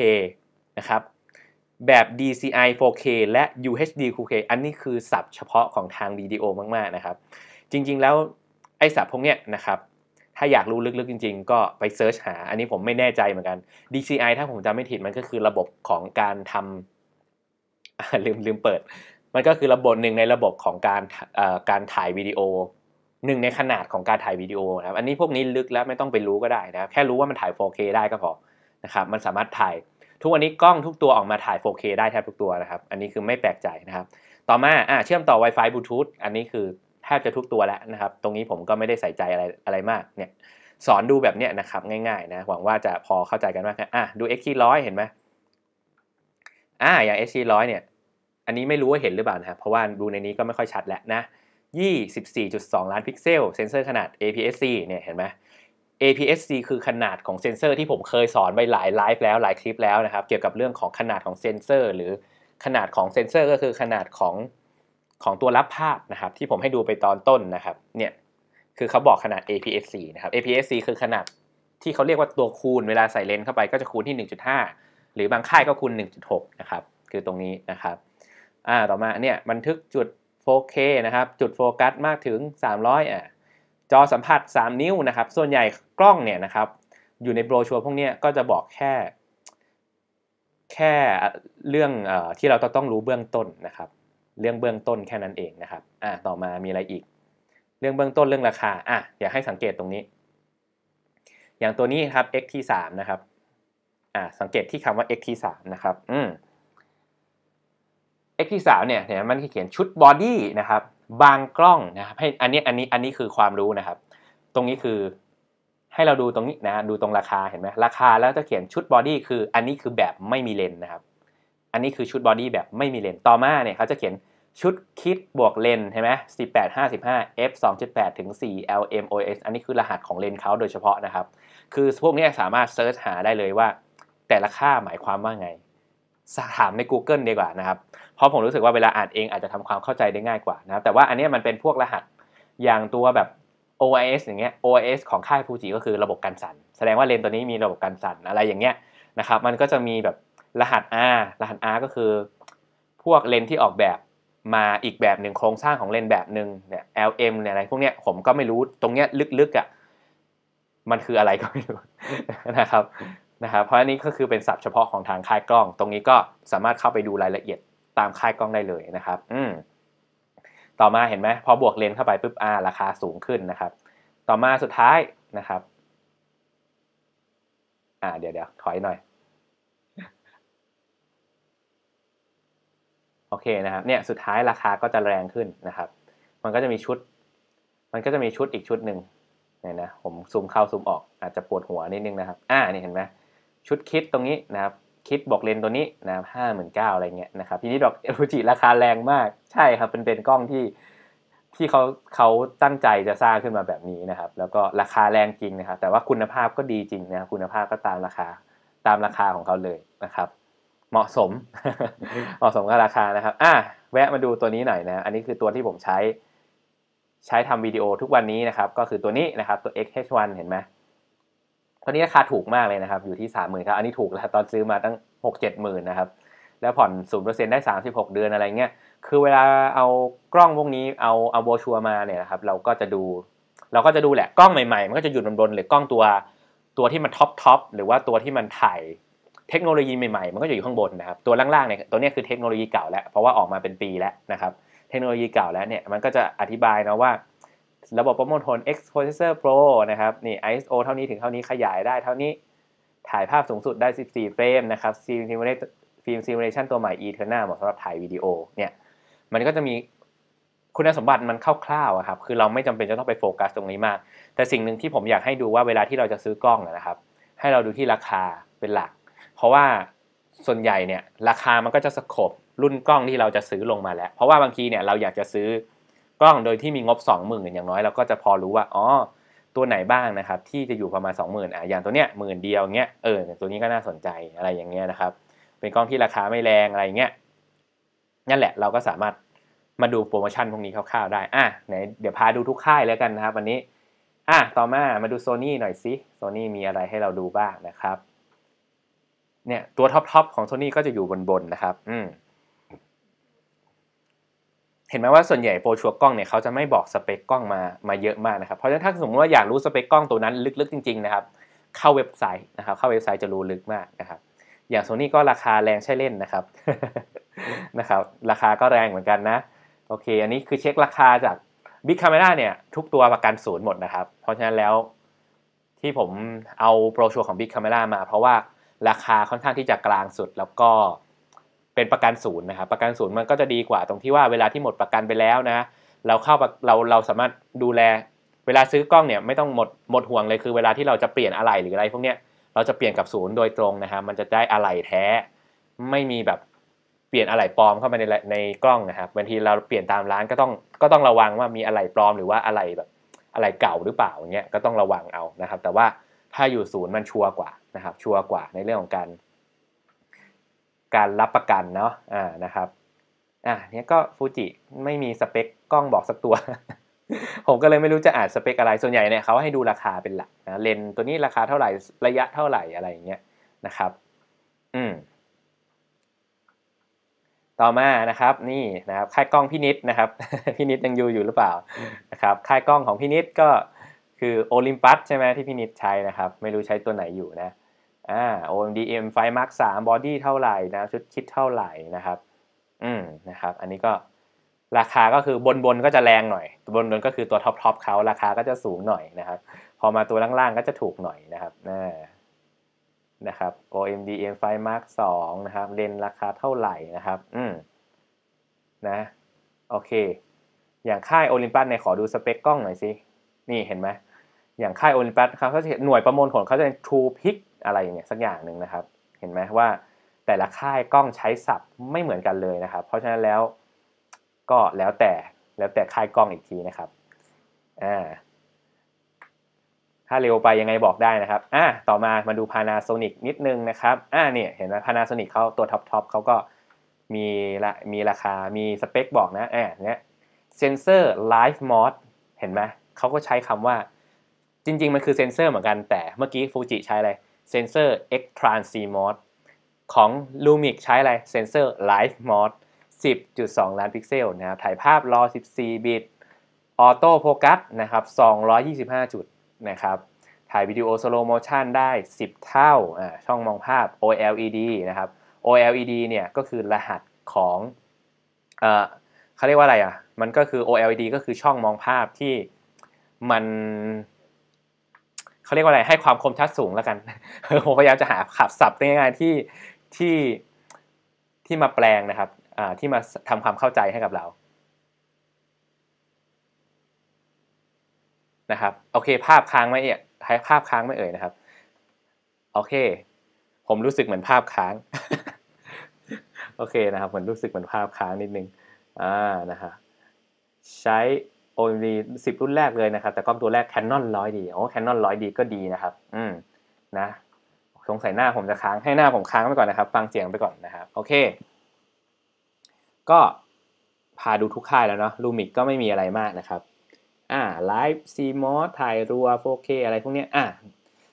นะครับแบบ DCI 4K และ UHD 4K อันนี้คือสับเฉพาะของทางวิดีโอมากๆนะครับ จริง ๆแล้วไอ้สับพวกเนี้ยนะครับ ถ้าอยากรู้ลึกๆจริงๆก็ไปเซิร์ชหา อันนี้ผมไม่แน่ใจเหมือนกัน DCI ถ้าผมจำไม่ผิด มันก็คือระบบของการทำ ลืมลืมเปิด มันก็คือระบบหนึ่งในระบบของการการถ่ายวิดีโอหนึ่งในขนาดของการถ่ายวิดีโอนะครับ อันนี้พวกนี้ลึกแล้วไม่ต้องไปรู้ก็ได้นะครับแค่รู้ว่ามันถ่าย 4K ได้ก็พอนะครับ มันสามารถถ่ายทุกวันนี้กล้องทุกตัวออกมาถ่าย 4K ได้แทบทุกตัวนะครับ อันนี้คือไม่แปลกใจนะครับ ต่อมาอ่าเชื่อมต่อ Wi-Fi บลูทูธอันนี้คือแทบจะทุกตัวแล้วนะครับ ตรงนี้ผมก็ไม่ได้ใส่ใจอะไรอะไรมาก เนี่ยสอนดูแบบเนี้ยนะครับง่ายๆนะหวังว่าจะพอเข้าใจกันมากนอ่ะดู x ร1 0 0เห็นไหมอ่าอย่าง x ร1 0 0เนี่ยอันนี้ไม่รู้ว่าเห็นหรือเปล่านะครับเพราะว่าดูในนี้ก็ไม่ค่อยชัดแล้วนะ24.2ล้านพิกเซลเซนเซอร์ขนาด APS-C เนี่ยเห็นไหม APS-C คือขนาดของเซนเซอร์ที่ผมเคยสอนไปหลายไลฟ์แล้วหลายคลิปแล้วนะครับ เกี่ยวกับเรื่องของขนาดของเซนเซอร์ หรือขนาดของเซนเซอร์ก็คือขนาดของของตัวรับภาพนะครับ ที่ผมให้ดูไปตอนต้นนะครับเนี่ยคือเขาบอกขนาด APS-C นะครับ APS-C คือขนาดที่เขาเรียกว่าตัวคูณเวลาใส่เลนส์เข้าไปก็จะคูณที่ 1.5 หรือบางค่ายก็คูณ 1.6 นะครับ คือตรงนี้นะครับอ่าต่อมาเนี่ยบันทึกจุด 4K นะครับจุดโฟกัสมากถึง 300อ่ะจอสัมผัส 3 นิ้วนะครับ ส่วนใหญ่กล้องเนี่ยนะครับ อยู่ในโบรชัวร์พวกนี้ก็จะบอกแค่ แค่เรื่องอที่เราต้องรู้เบื้องต้นนะครับ เรื่องเบื้องต้นแค่นั้นเองนะครับอ่ะต่อมามีอะไรอีก เรื่องเบื้องต้นเรื่องราคาอ่ะอยากให้สังเกตตรงนี้ อย่างตัวนี้ครับ xt3 นะครับอ่ะสังเกตที่คำว่า xt3 นะครับ อืม xt3 เนี่ยเนี่ยมันเขียนชุดบอดี้นะครับบางกล้องนะครับให้อันนี้อันนี้อันนี้คือความรู้นะครับตรงนี้คือให้เราดูตรงนี้นะดูตรงราคาเห็นไหมราคาแล้วจะเขียนชุดบอดี้คืออันนี้คือแบบไม่มีเลนนะครับอันนี้คือชุดบอดี้แบบไม่มีเลนต่อมาเนี่ยเขาจะเขียนชุดคิดบวกเลนใช่ไหมสิบแปดห้าสิบห้า f สองจุดแปดถึงสี่4 lmos อันนี้คือรหัสของเลนเขาโดยเฉพาะนะครับคือพวกนี้สามารถเซิร์ชหาได้เลยว่าแต่ละค่าหมายความว่าไงถามใน Google ดีกว่านะครับ เพราะผมรู้สึกว่าเวลาอ่านเองอาจจะทำความเข้าใจได้ง่ายกว่านะครับ แต่ว่าอันนี้มันเป็นพวกรหัสอย่างตัวแบบ OIS อย่างเงี้ย OIS ของค่ายฟูจิก็คือระบบการสั่น แสดงว่าเลนตัวนี้มีระบบการสั่นอะไรอย่างเงี้ยนะครับ มันก็จะมีแบบรหัส R รหัส R ก็คือ พวกเลนที่ออกแบบมาอีกแบบหนึ่งโครงสร้างของเลนแบบหนึ่งเนี่ย LM เนี่ยอะไรพวกเนี้ยผมก็ไม่รู้ ตรงเนี้ยลึกๆอะ่ะ มันคืออะไรก็ไม่รู้นะครับนะครับเพราะอันนี้ก็คือเป็นศัพท์เฉพาะของทางค่ายกล้อง ตรงนี้ก็สามารถเข้าไปดูรายละเอียดตามค่ายกล้องได้เลยนะครับ อืมต่อมาเห็นไหมพอบวกเลนเข้าไปปุ๊บอ่าราคาสูงขึ้นนะครับ ต่อมาสุดท้ายนะครับ อ่า เดี๋ยวเดี๋ยวถอยหน่อยโอเคนะครับเนี่ย สุดท้ายราคาก็จะแรงขึ้นนะครับ มันก็จะมีชุด มันก็จะมีชุดอีกชุดหนึ่งเนี่ยนะผมซูมเข้าซูมออกอาจจะปวดหัวนิดนึงนะครับ อ่านี่เห็นไหมชุดคิดตรงนี้นะครับ คิดบอกเลนตัวนี้นะห้าหมื่นเก้าอะไรเงี้ยนะครับทีนี้ดอกเอลูจิราคาแรงมาก ใช่ครับ เป็นเป็นกล้องที่ที่เขาเขาตั้งใจจะสร้างขึ้นมาแบบนี้นะครับ แล้วก็ราคาแรงจริงนะครับ แต่ว่าคุณภาพก็ดีจริงนะคุณภาพก็ตามราคาตามราคาของเขาเลยนะครับ เหมาะสม เหมาะสมกับราคานะครับ อ่ะ แวะมาดูตัวนี้หน่อยนะ อันนี้คือตัวที่ผมใช้ ใช้ทำวิดีโอทุกวันนี้นะครับ ก็คือตัวนี้นะครับ ตัว XH1 เห็นไหมตอนนี้ราคาถูกมากเลยนะครับอยู่ที่สามหมื่นครับอันนี้ถูกแล้วตอนซื้อมาตั้งหกเจ็ดหมื่นนะครับแล้วผ่อนศูนย์เปอร์เซ็นต์ได้สามสิบหกเดือนอะไรเงี้ยคือเวลาเอากล้องพวกนี้เอาเอาโบชัวมาเนี่ยนะครับเราก็จะดู เราก็จะดูแหละกล้องใหม่ๆมันก็จะอยู่บนบนหรือกล้องตัวตัวที่มันท็อปท็อปหรือว่าตัวที่มันถ่าย เทคโนโลยีใหม่ๆ มันก็จะอยู่ข้างบนนะครับตัวล่างๆเนี่ยตัวนี้คือเทคโนโลยีเก่าแล้วเพราะว่าออกมาเป็นปีแล้วนะครับเทคโนโลยีเก่าแล้วเนี่ยมันก็จะอธิบายนะว่าระบบประมวลผล X Processor Pro นะครับนี่ ISO เท่านี้ถึงเท่านี้ขยายได้ เท่านี้ถ่ายภาพสูงสุดได้ 14เฟรมนะครับฟิล์มฟิมซิมูเลชันตัวใหม่ Eterna เหมาะสำหรับถ่ายวิดีโอเนี่ยมันก็จะมีคุณสมบัติมันคร่าวๆครับคือเราไม่จำเป็นจะต้องไปโฟกัสตรงนี้มาก แต่สิ่งหนึ่งที่ผมอยากให้ดูว่าเวลาที่เราจะซื้อกล้องนะครับ ให้เราดูที่ราคาเป็นหลัก เพราะว่าส่วนใหญ่เนี่ยราคามันก็จะสกบรุ่นกล้องที่เราจะซื้อลงมาแล้วเพราะว่าบางทีเนี่ยเราอยากจะซื้อล้องโดยที่มีงบ 20,000 อย่างน้อย เราก็จะพอรู้ว่าอ๋อตัวไหนบ้างนะครับ ที่จะอยู่ประมาณ 20,000อ่ะอย่างตัวเนี้ยหมื่นเดียวเงี้ยเออตัวนี้ก็น่าสนใจอะไรอย่างเงี้ยนะครับ เป็นกล้องที่ราคาไม่แรงอะไรเงี้ยนั่นแหละเราก็สามารถมาดูโปรโมชั่นพวกนี้คร่าวๆได้ อ่ะไหนเดี๋ยวพาดูทุกค่ายแล้วกันนะครับวันนี้ อ่ะต่อมามาดูโซนี่หน่อยสิโซนี่มีอะไรให้เราดูบ้างนะครับเนี่ยตัวท็อปๆของโซนี่ก็จะอยู่บนๆนะครับอืมเห็นไหมว่าส่วนใหญ่โปรชัวกล้องเนี่ยเขาจะไม่บอกสเปคกล้องมามาเยอะมากนะครับ เพราะฉะนั้นถ้าสมมติว่าอยากรู้สเปคกล้องตัวนั้นลึกๆจริงๆนะครับเข้าเว็บไซต์นะครับเข้าเว็บไซต์จะรู้ลึกมากนะครับ อย่างโซนี่ก็ราคาแรงใช่เล่นนะครับนะครับ ราคาก็แรงเหมือนกันนะโอเค อันนี้คือเช็คราคาจากบิ๊กคาเมราเนี่ยทุกตัวประกันศูนย์หมดนะครับ เพราะฉะนั้นแล้วที่ผมเอาโปรชัวของบิ๊กคาเมรามา เพราะว่าราคาค่อนข้างที่จะกลางสุดแล้วก็เป็นประกันศูนย์นะครับ ประกันศูนย์มันก็จะดีกว่าตรงที่ว่า เวลาที่หมดประกันไปแล้วนะ เราเข้าเราเราสามารถดูแล เวลาซื้อกล้องเนี่ยไม่ต้องหมดหมดห่วงเลย คือเวลาที่เราจะเปลี่ยนอะไหล่หรืออะไร พวกเนี้ยเราจะเปลี่ยนกับศูนย์โดยตรงนะครับมันจะได้อะไหลแท้ ไม่มีแบบเปลี่ยนอะไหล่ปลอมเข้ามาในในกล้องนะครับบางทีเราเปลี่ยนตามร้านก็ต้องก็ต้องระวังว่ามีอะไหล่ปลอมหรือว่าอะไหล่แบบอะไหล่เก่าหรือเปล่าเงี้ยก็ต้องระวังเอานะครับแต่ว่าถ้าอยู่ศูนย์มันชัวร์กว่านะครับชัวร์กว่าในเรื่องของการการรับประกันเนาะ อ่า นะครับ อ่ะเนี้ยก็ฟูจิไม่มีสเปคกล้องบอกสักตัว ผมก็เลยไม่รู้ จะอ่านสเปคอะไร ส่วนใหญ่เนี่ยเขาให้ดูราคาเป็นหลักนะ เลนตัวนี้ราคาเท่าไหร่ ระยะเท่าไหร่ อะไรอย่างเงี้ยนะครับ อืมต่อมานะครับ นี่นะครับ ค่ายกล้องพินิษนะครับพินิษยังอยู่อยู่หรือเปล่า นะครับ ค่ายกล้องของพินิษก็ คือโอลิมปัสใช่ไหมที่พินิษใช้นะครับ ไม่รู้ใช้ตัวไหนอยู่นะอ่า OMDM ไฟมาร์กสามบอดี้เท่าไหร่นะชุดคิดเท่าไหร่นะครับ อืมนะครับ อันนี้ก็ราคาก็คือบนบนก็จะแรงหน่อยบนบนก็คือตัวท็อปท็อปเขาราคาก็จะสูงหน่อยนะครับ พอมาตัวล่างๆก็จะถูกหน่อยนะครับนะครับ OMD m ร Mark งนะครับเลนราคาเท่าไหร่นะครับ อืมนะโอเค อย่างค่ายโอลิมปัสในขอดูสเปคกล้องหน่อยสินี่เห็นไหมอย่างค่ายโอลิมปัสเขาจะหน่วยประมวลผลเขาจะเป็น True Pic อะไรเนี่ยสักอย่างหนึ่งนะครับเห็นไหมว่าแต่ละค่ายกล้องใช้สับไม่เหมือนกันเลยนะครับ เพราะฉะนั้นแล้วก็แล้วแต่แล้วแต่ค่ายกล้องอีกทีนะครับอ่าถ้าเร็วไปยังไงบอกได้นะครับอ่าต่อมามาดู Panasonic นิดนึงนะครับอ่าเนี่ยเห็นไหม Panasonic เขาตัวท็อปทอปเขาก็มีละมีราคามีสเปคบอกนะอ่าเนี่ยเซนเซอร์ไลฟ์มอสเห็นไหมเขาก็ใช้คำว่าจริงๆมันคือเซนเซอร์เหมือนกันแต่เมื่อกี้ฟูจิใช้อะไรเซนเซอร์ X Trans C m o s ของ Lumix ใช้อะไร เซนเซอร์ Live Mode 10.2 ล้านพิกเซลนะครับ ถ่ายภาพรอ14 บิต ออโต้โฟกัสนะครับ 225 จุดนะครับ ถ่ายวิดีโอสโลโมชันได้ 10 เท่า ช่องมองภาพ OLED นะครับ OLED เนี่ยก็คือรหัสของเออเขาเรียกว่าอะไรอ่ะ มันก็คือ OLED ก็คือช่องมองภาพที่มันเขาเรียกว่าอะไรให้ความ คมชัดสูงแล้วกันผมพยายามจะหาขับศัพท์ง่ายๆที่ที่ที่มาแปลงนะครับที่มาทำความเข้าใจให้กับเรานะครับโอเค ภาพค้างไหมเอ่ยภาพค้างไม่เอ่ยนะครับโอเค ผมรู้สึกเหมือนภาพค้าง โอเคนะครับ เหมือนรู้สึกเหมือนภาพค้างนิดนึงอ่านะฮะใช้โอดีสิบรุ่นแรกเลยนะครับ แต่กล้องตัวแรก Canon 100D โอ้ Canon 100D ก็ดีนะครับอืมนะสงสัยหน้าผมจะค้างให้หน้าผมค้างไปก่อนนะครับ ฟังเสียงไปก่อนนะครับโอเคก็พาดูทุกค่ายแล้วเนาะลูมิกก็ไม่มีอะไรมากนะครับอ่าไลฟ์ซีมอสถ่ายรัว 4K อะไรพวกเนี้ยอ่า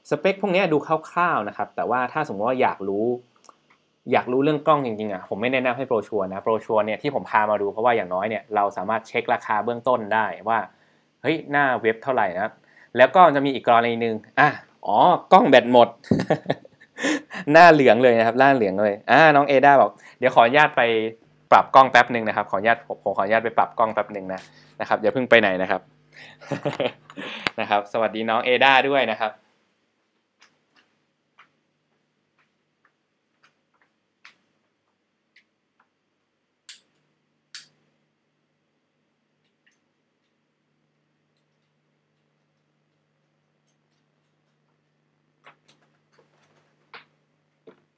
สเปคพวกเนี้ยดูคร่าวๆนะครับ แต่ว่าถ้าสมมติว่าอยากรู้อยากรู้เรื่องกล้องจริงๆอ่ะผมไม่แนะนำให้โปรชัวนะ โปรชัวเนี่ยที่ผมพามาดูเพราะว่าอย่างน้อยเนี่ยเราสามารถเช็คราคาเบื้องต้นได้ ว่าเฮ้ยหน้าเว็บเท่าไหร่นะแล้วก็จะมีอีกกรณีหนึ่งอ่ะอ๋อกล้องแบตหมด หน้าเหลืองเลยนะครับหน้าเหลืองเลย อ่า น้องเอด้าบอก เดี๋ยวขออนุญาตไปปรับกล้องแป๊บหนึ่งนะครับขออนุญาตผมขออนุญาตไปปรับกล้องแป๊บหนึ่งนะนะครับอย่าเพิ่งไปไหนนะครับ นะครับ สวัสดีน้องเอด้าด้วยนะครับ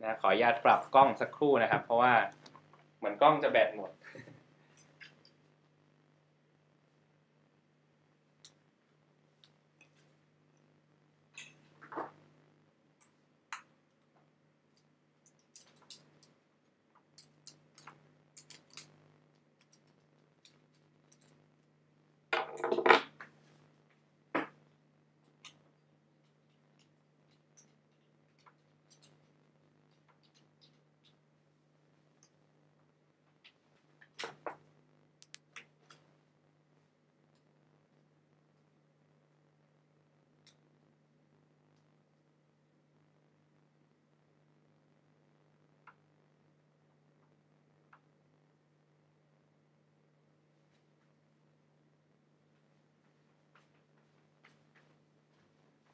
นะขออนุญาตปรับกล้องสักครู่นะครับ เพราะว่า เหมือนกล้องจะแบตหมด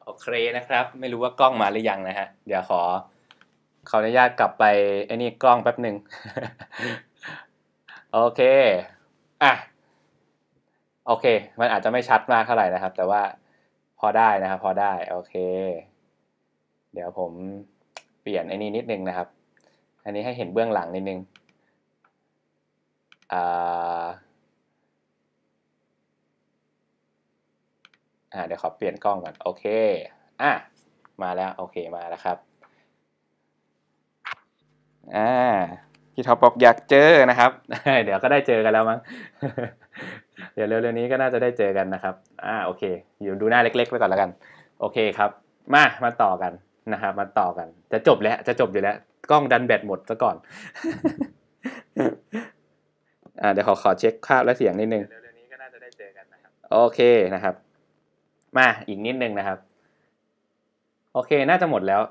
โอเคนะครับไม่รู้ว่ากล้องมาหรือยังนะฮะเดี๋ยวขอขออนุญาตกลับไปไอ้นี่กล้องแป๊บหนึ่งโอเคอ่ะโอเคมันอาจจะไม่ชัดมากเท่าไหร่นะครับ แต่ว่าพอได้นะครับพอได้โอเค เดี๋ยวผมเปลี่ยนไอ้นี่นิดนึงนะครับ อันนี้ให้เห็นเบื้องหลังนิดนึงอ่า่าเดี๋ยวขอเปลี่ยนกล้องก่อนโอเคอ่ะมาแล้วโอเคมาแล้วครับอ่าพี่ท็อปบอกอยากเจอนะครับเดี๋ยวก็ได้เจอกันแล้วมั้งเดี๋ยวเร็วๆนี้ก็น่าจะได้เจอกันนะครับ อ่าโอเคอยู่ดูหน้าเล็ก ๆไปก่อนแล้วกัน โอเคครับ มามาต่อกันนะครับ มาต่อกันจะจบแล้วจะจบอยู่แล้ว กล้องดันแบตหมดซะก่อนอ่าเดี๋ยวขอขอเช็คภาพและเสียงนิดนึงเร็วนี้ก็น่าจะได้เจอกันนะครับโอเคนะครับมา อีกนิดนึงนะครับ โอเคน่าจะหมดแล้ว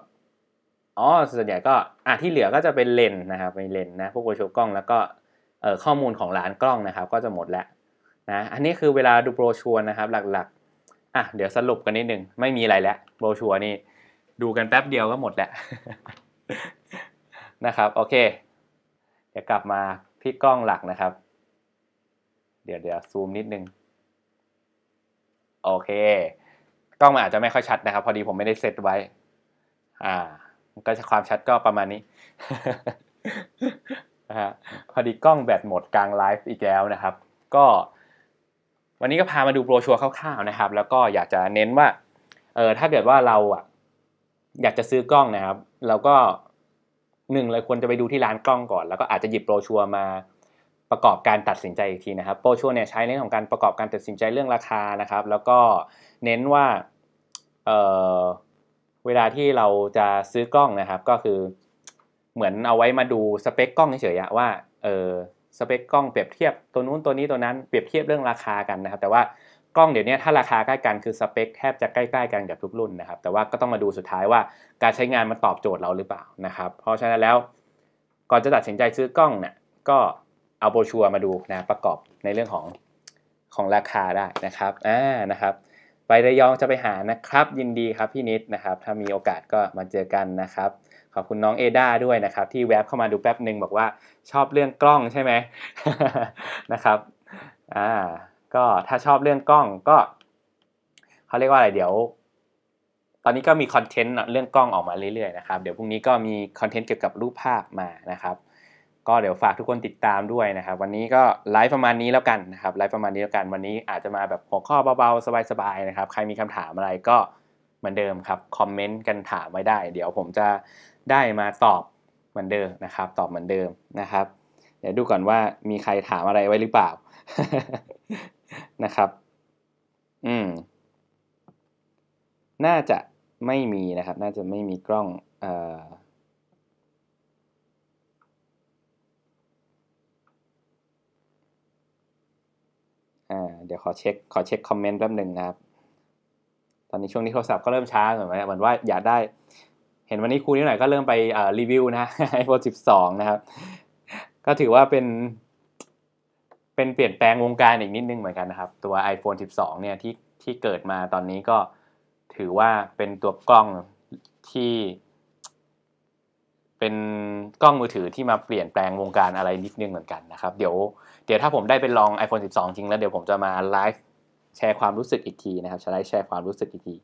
อ๋อส่วนใหญ่ก็อ่ะที่เหลือก็จะเป็นเลนนะครับเป็นเลนนะพวกโอโชกล้อง แล้วก็เอ่อข้อมูลของร้านกล้องนะครับ ก็จะหมดแล้ว นะ อันนี้คือเวลาดูโปรชัวร์นะครับ หลักๆอ่ะเดี๋ยวสรุปกันนิดนึงไม่มีอะไรแล้วโปรชัวร์นี่ดูกันแป๊บเดียวก็หมดแล้วนะครับโอเค เดี๋ยวกลับมาที่กล้องหลักนะครับ เดี๋ยวเดี๋ยวซูมนิดนึงโอเคกล้องมันอาจจะไม่ค่อยชัดนะครับ พอดีผมไม่ได้เซตไว้ อ่าก็ความชัดก็ประมาณนี้นะฮะพอดีกล้องแบตหมดกลางไลฟ์อีกแล้วนะครับ ก็ วันนี้ก็พามาดูโปรชัวร์คร่าวๆนะครับ แล้วก็อยากจะเน้นว่าเออถ้าเกิดว่าเราอ่ะ อยากจะซื้อกล้องนะครับเราก็หนึ่งเลยควรจะไปดูที่ร้านกล้องก่อน แล้วก็อาจจะหยิบโปรชัวร์มาประกอบการตัดสินใจอีกทีนะครับโปรชัวเนี่ยใช้เรื่องของการประกอบการตัดสินใจเรื่องราคานะครับ แล้วก็เน้นว่าเเวลาที่เราจะซื้อกล้องนะครับ ก็คือ เหมือนเอาไว้มาดูสเปคกล้องเฉยๆว่า เออสเปคกล้อง เปรียบเทียบ ตัวนู้นตัวนี้ตัวนั้นเปรียบเทียบเรื่องราคากันนะครับ แต่ว่ากล้อง เดี๋ยวนี้ถ้าราคาใกล้กันคือสเปคแทบจะใกล้ ๆกันกับทุกรุ่นนะครับ แต่ว่าก็ต้องมาดูสุดท้ายว่าการใช้งานมันตอบโจทย์เราหรือเปล่านะครับเพราะฉะนั้นแล้ว ก่อนจะตัดสินใจซื้อกล้องเนี่ยก็เอาโบชัวมาดูนะประกอบในเรื่องของของราคาได้นะครับอ่านะครับ ไประยองจะไปหานะครับ ยินดีครับพี่นิดนะครับ ถ้ามีโอกาสก็มาเจอกันนะครับ ขอบคุณน้องเอด้าด้วยนะครับ ที่แวบเข้ามาดูแป๊บหนึ่งบอกว่าชอบเรื่องกล้องใช่ไหมนะครับอ่าก็ถ้าชอบเรื่องกล้องก็เขาเรียกว่าอะไรเดี๋ยว ตอนนี้ก็มีคอนเทนต์เรื่องกล้องออกมาเรื่อยๆนะครับเดี๋ยวพรุ่งนี้ก็มีคอนเทนต์เกี่ยวกับรูปภาพมานะครับก็เดี๋ยวฝากทุกคน ติดตามด้วยนะครับ วันนี้ก็ไลฟ์ประมาณนี้แล้วกันนะครับไลฟ์ประมาณนี้แล้วกัน วันนี้อาจจะมาแบบหัวข้อเบาๆสบายๆนะครับใครมีคำถามอะไรก็เหมือนเดิมครับคอมเมนต์กันถามไว้ได้ เดี๋ยวผมจะได้มาตอบเหมือนเดิมนะครับ ตอบเหมือนเดิมนะครับ เดี๋ยวดูก่อนว่ามีใครถามอะไรไว้หรือเปล่านะครับ อืม น่าจะไม่มีนะครับ น่าจะไม่มีกล้องเอ่ออ่าเดี๋ยวขอเช็คขอเช็คคอมเมนต์แป๊บหนึ่งนะครับ ตอนนี้ช่วงนี้โทรศัพท์ก็เริ่มช้าเหมือนเหมือนว่าอยากได้เห็นวันนี้ครูนิดหน่อยก็เริ่มไปรีวิวนะไอโฟนสิบสองนะครับ ก็ถือว่าเป็น เป็นเปลี่ยนแปลงวงการอีกนิดนึงเหมือนกันนะครับ ตัว iPhone 12เนี่ยที่ที่เกิดมาตอนนี้ก็ถือว่าเป็นตัวกล้องที่เป็นกล้องมือถือที่มาเปลี่ยนแปลงวงการอะไรนิดนึงเหมือนกันนะครับเดี๋ยว เดี๋ยวถ้าผมได้ไปลอง iPhone 12 จริงแล้วเดี๋ยวผมจะมาไลฟ์แชร์ความรู้สึกอีกทีนะครับจะไลฟ์แชร์ความรู้สึกอีกที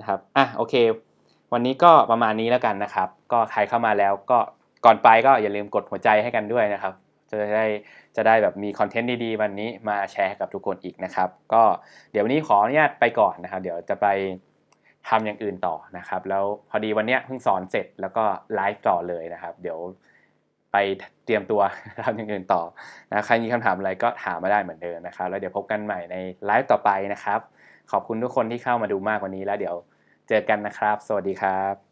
นะครับอ่ะโอเค วันนี้ก็ประมาณนี้แล้วกันนะครับก็ใครเข้ามาแล้วก็ก่อนไปก็อย่าลืมกดหัวใจให้กันด้วยนะครับ จะได้จะได้แบบมีคอนเทนต์ดีๆ วันนี้มาแชร์กับทุกคนอีกนะครับก็เดี๋ยววันนี้ขออนุญาตไปก่อนนะครับเดี๋ยวจะไปทำอย่างอื่นต่อนะครับ แล้วพอดีวันเนี้ยเพิ่งสอนเสร็จแล้วก็ไลฟ์ต่อเลยนะครับ เดี๋ยวไปเตรียมตัวทำอย่างอื่นต่อนะใครมีคำถามอะไรก็ถามมาได้เหมือนเดิมนะครับแล้วเดี๋ยวพบกันใหม่ในไลฟ์ต่อไปนะครับ ขอบคุณทุกคนที่เข้ามาดูมากกว่านี้แล้วเดี๋ยวเจอกันนะครับ สวัสดีครับ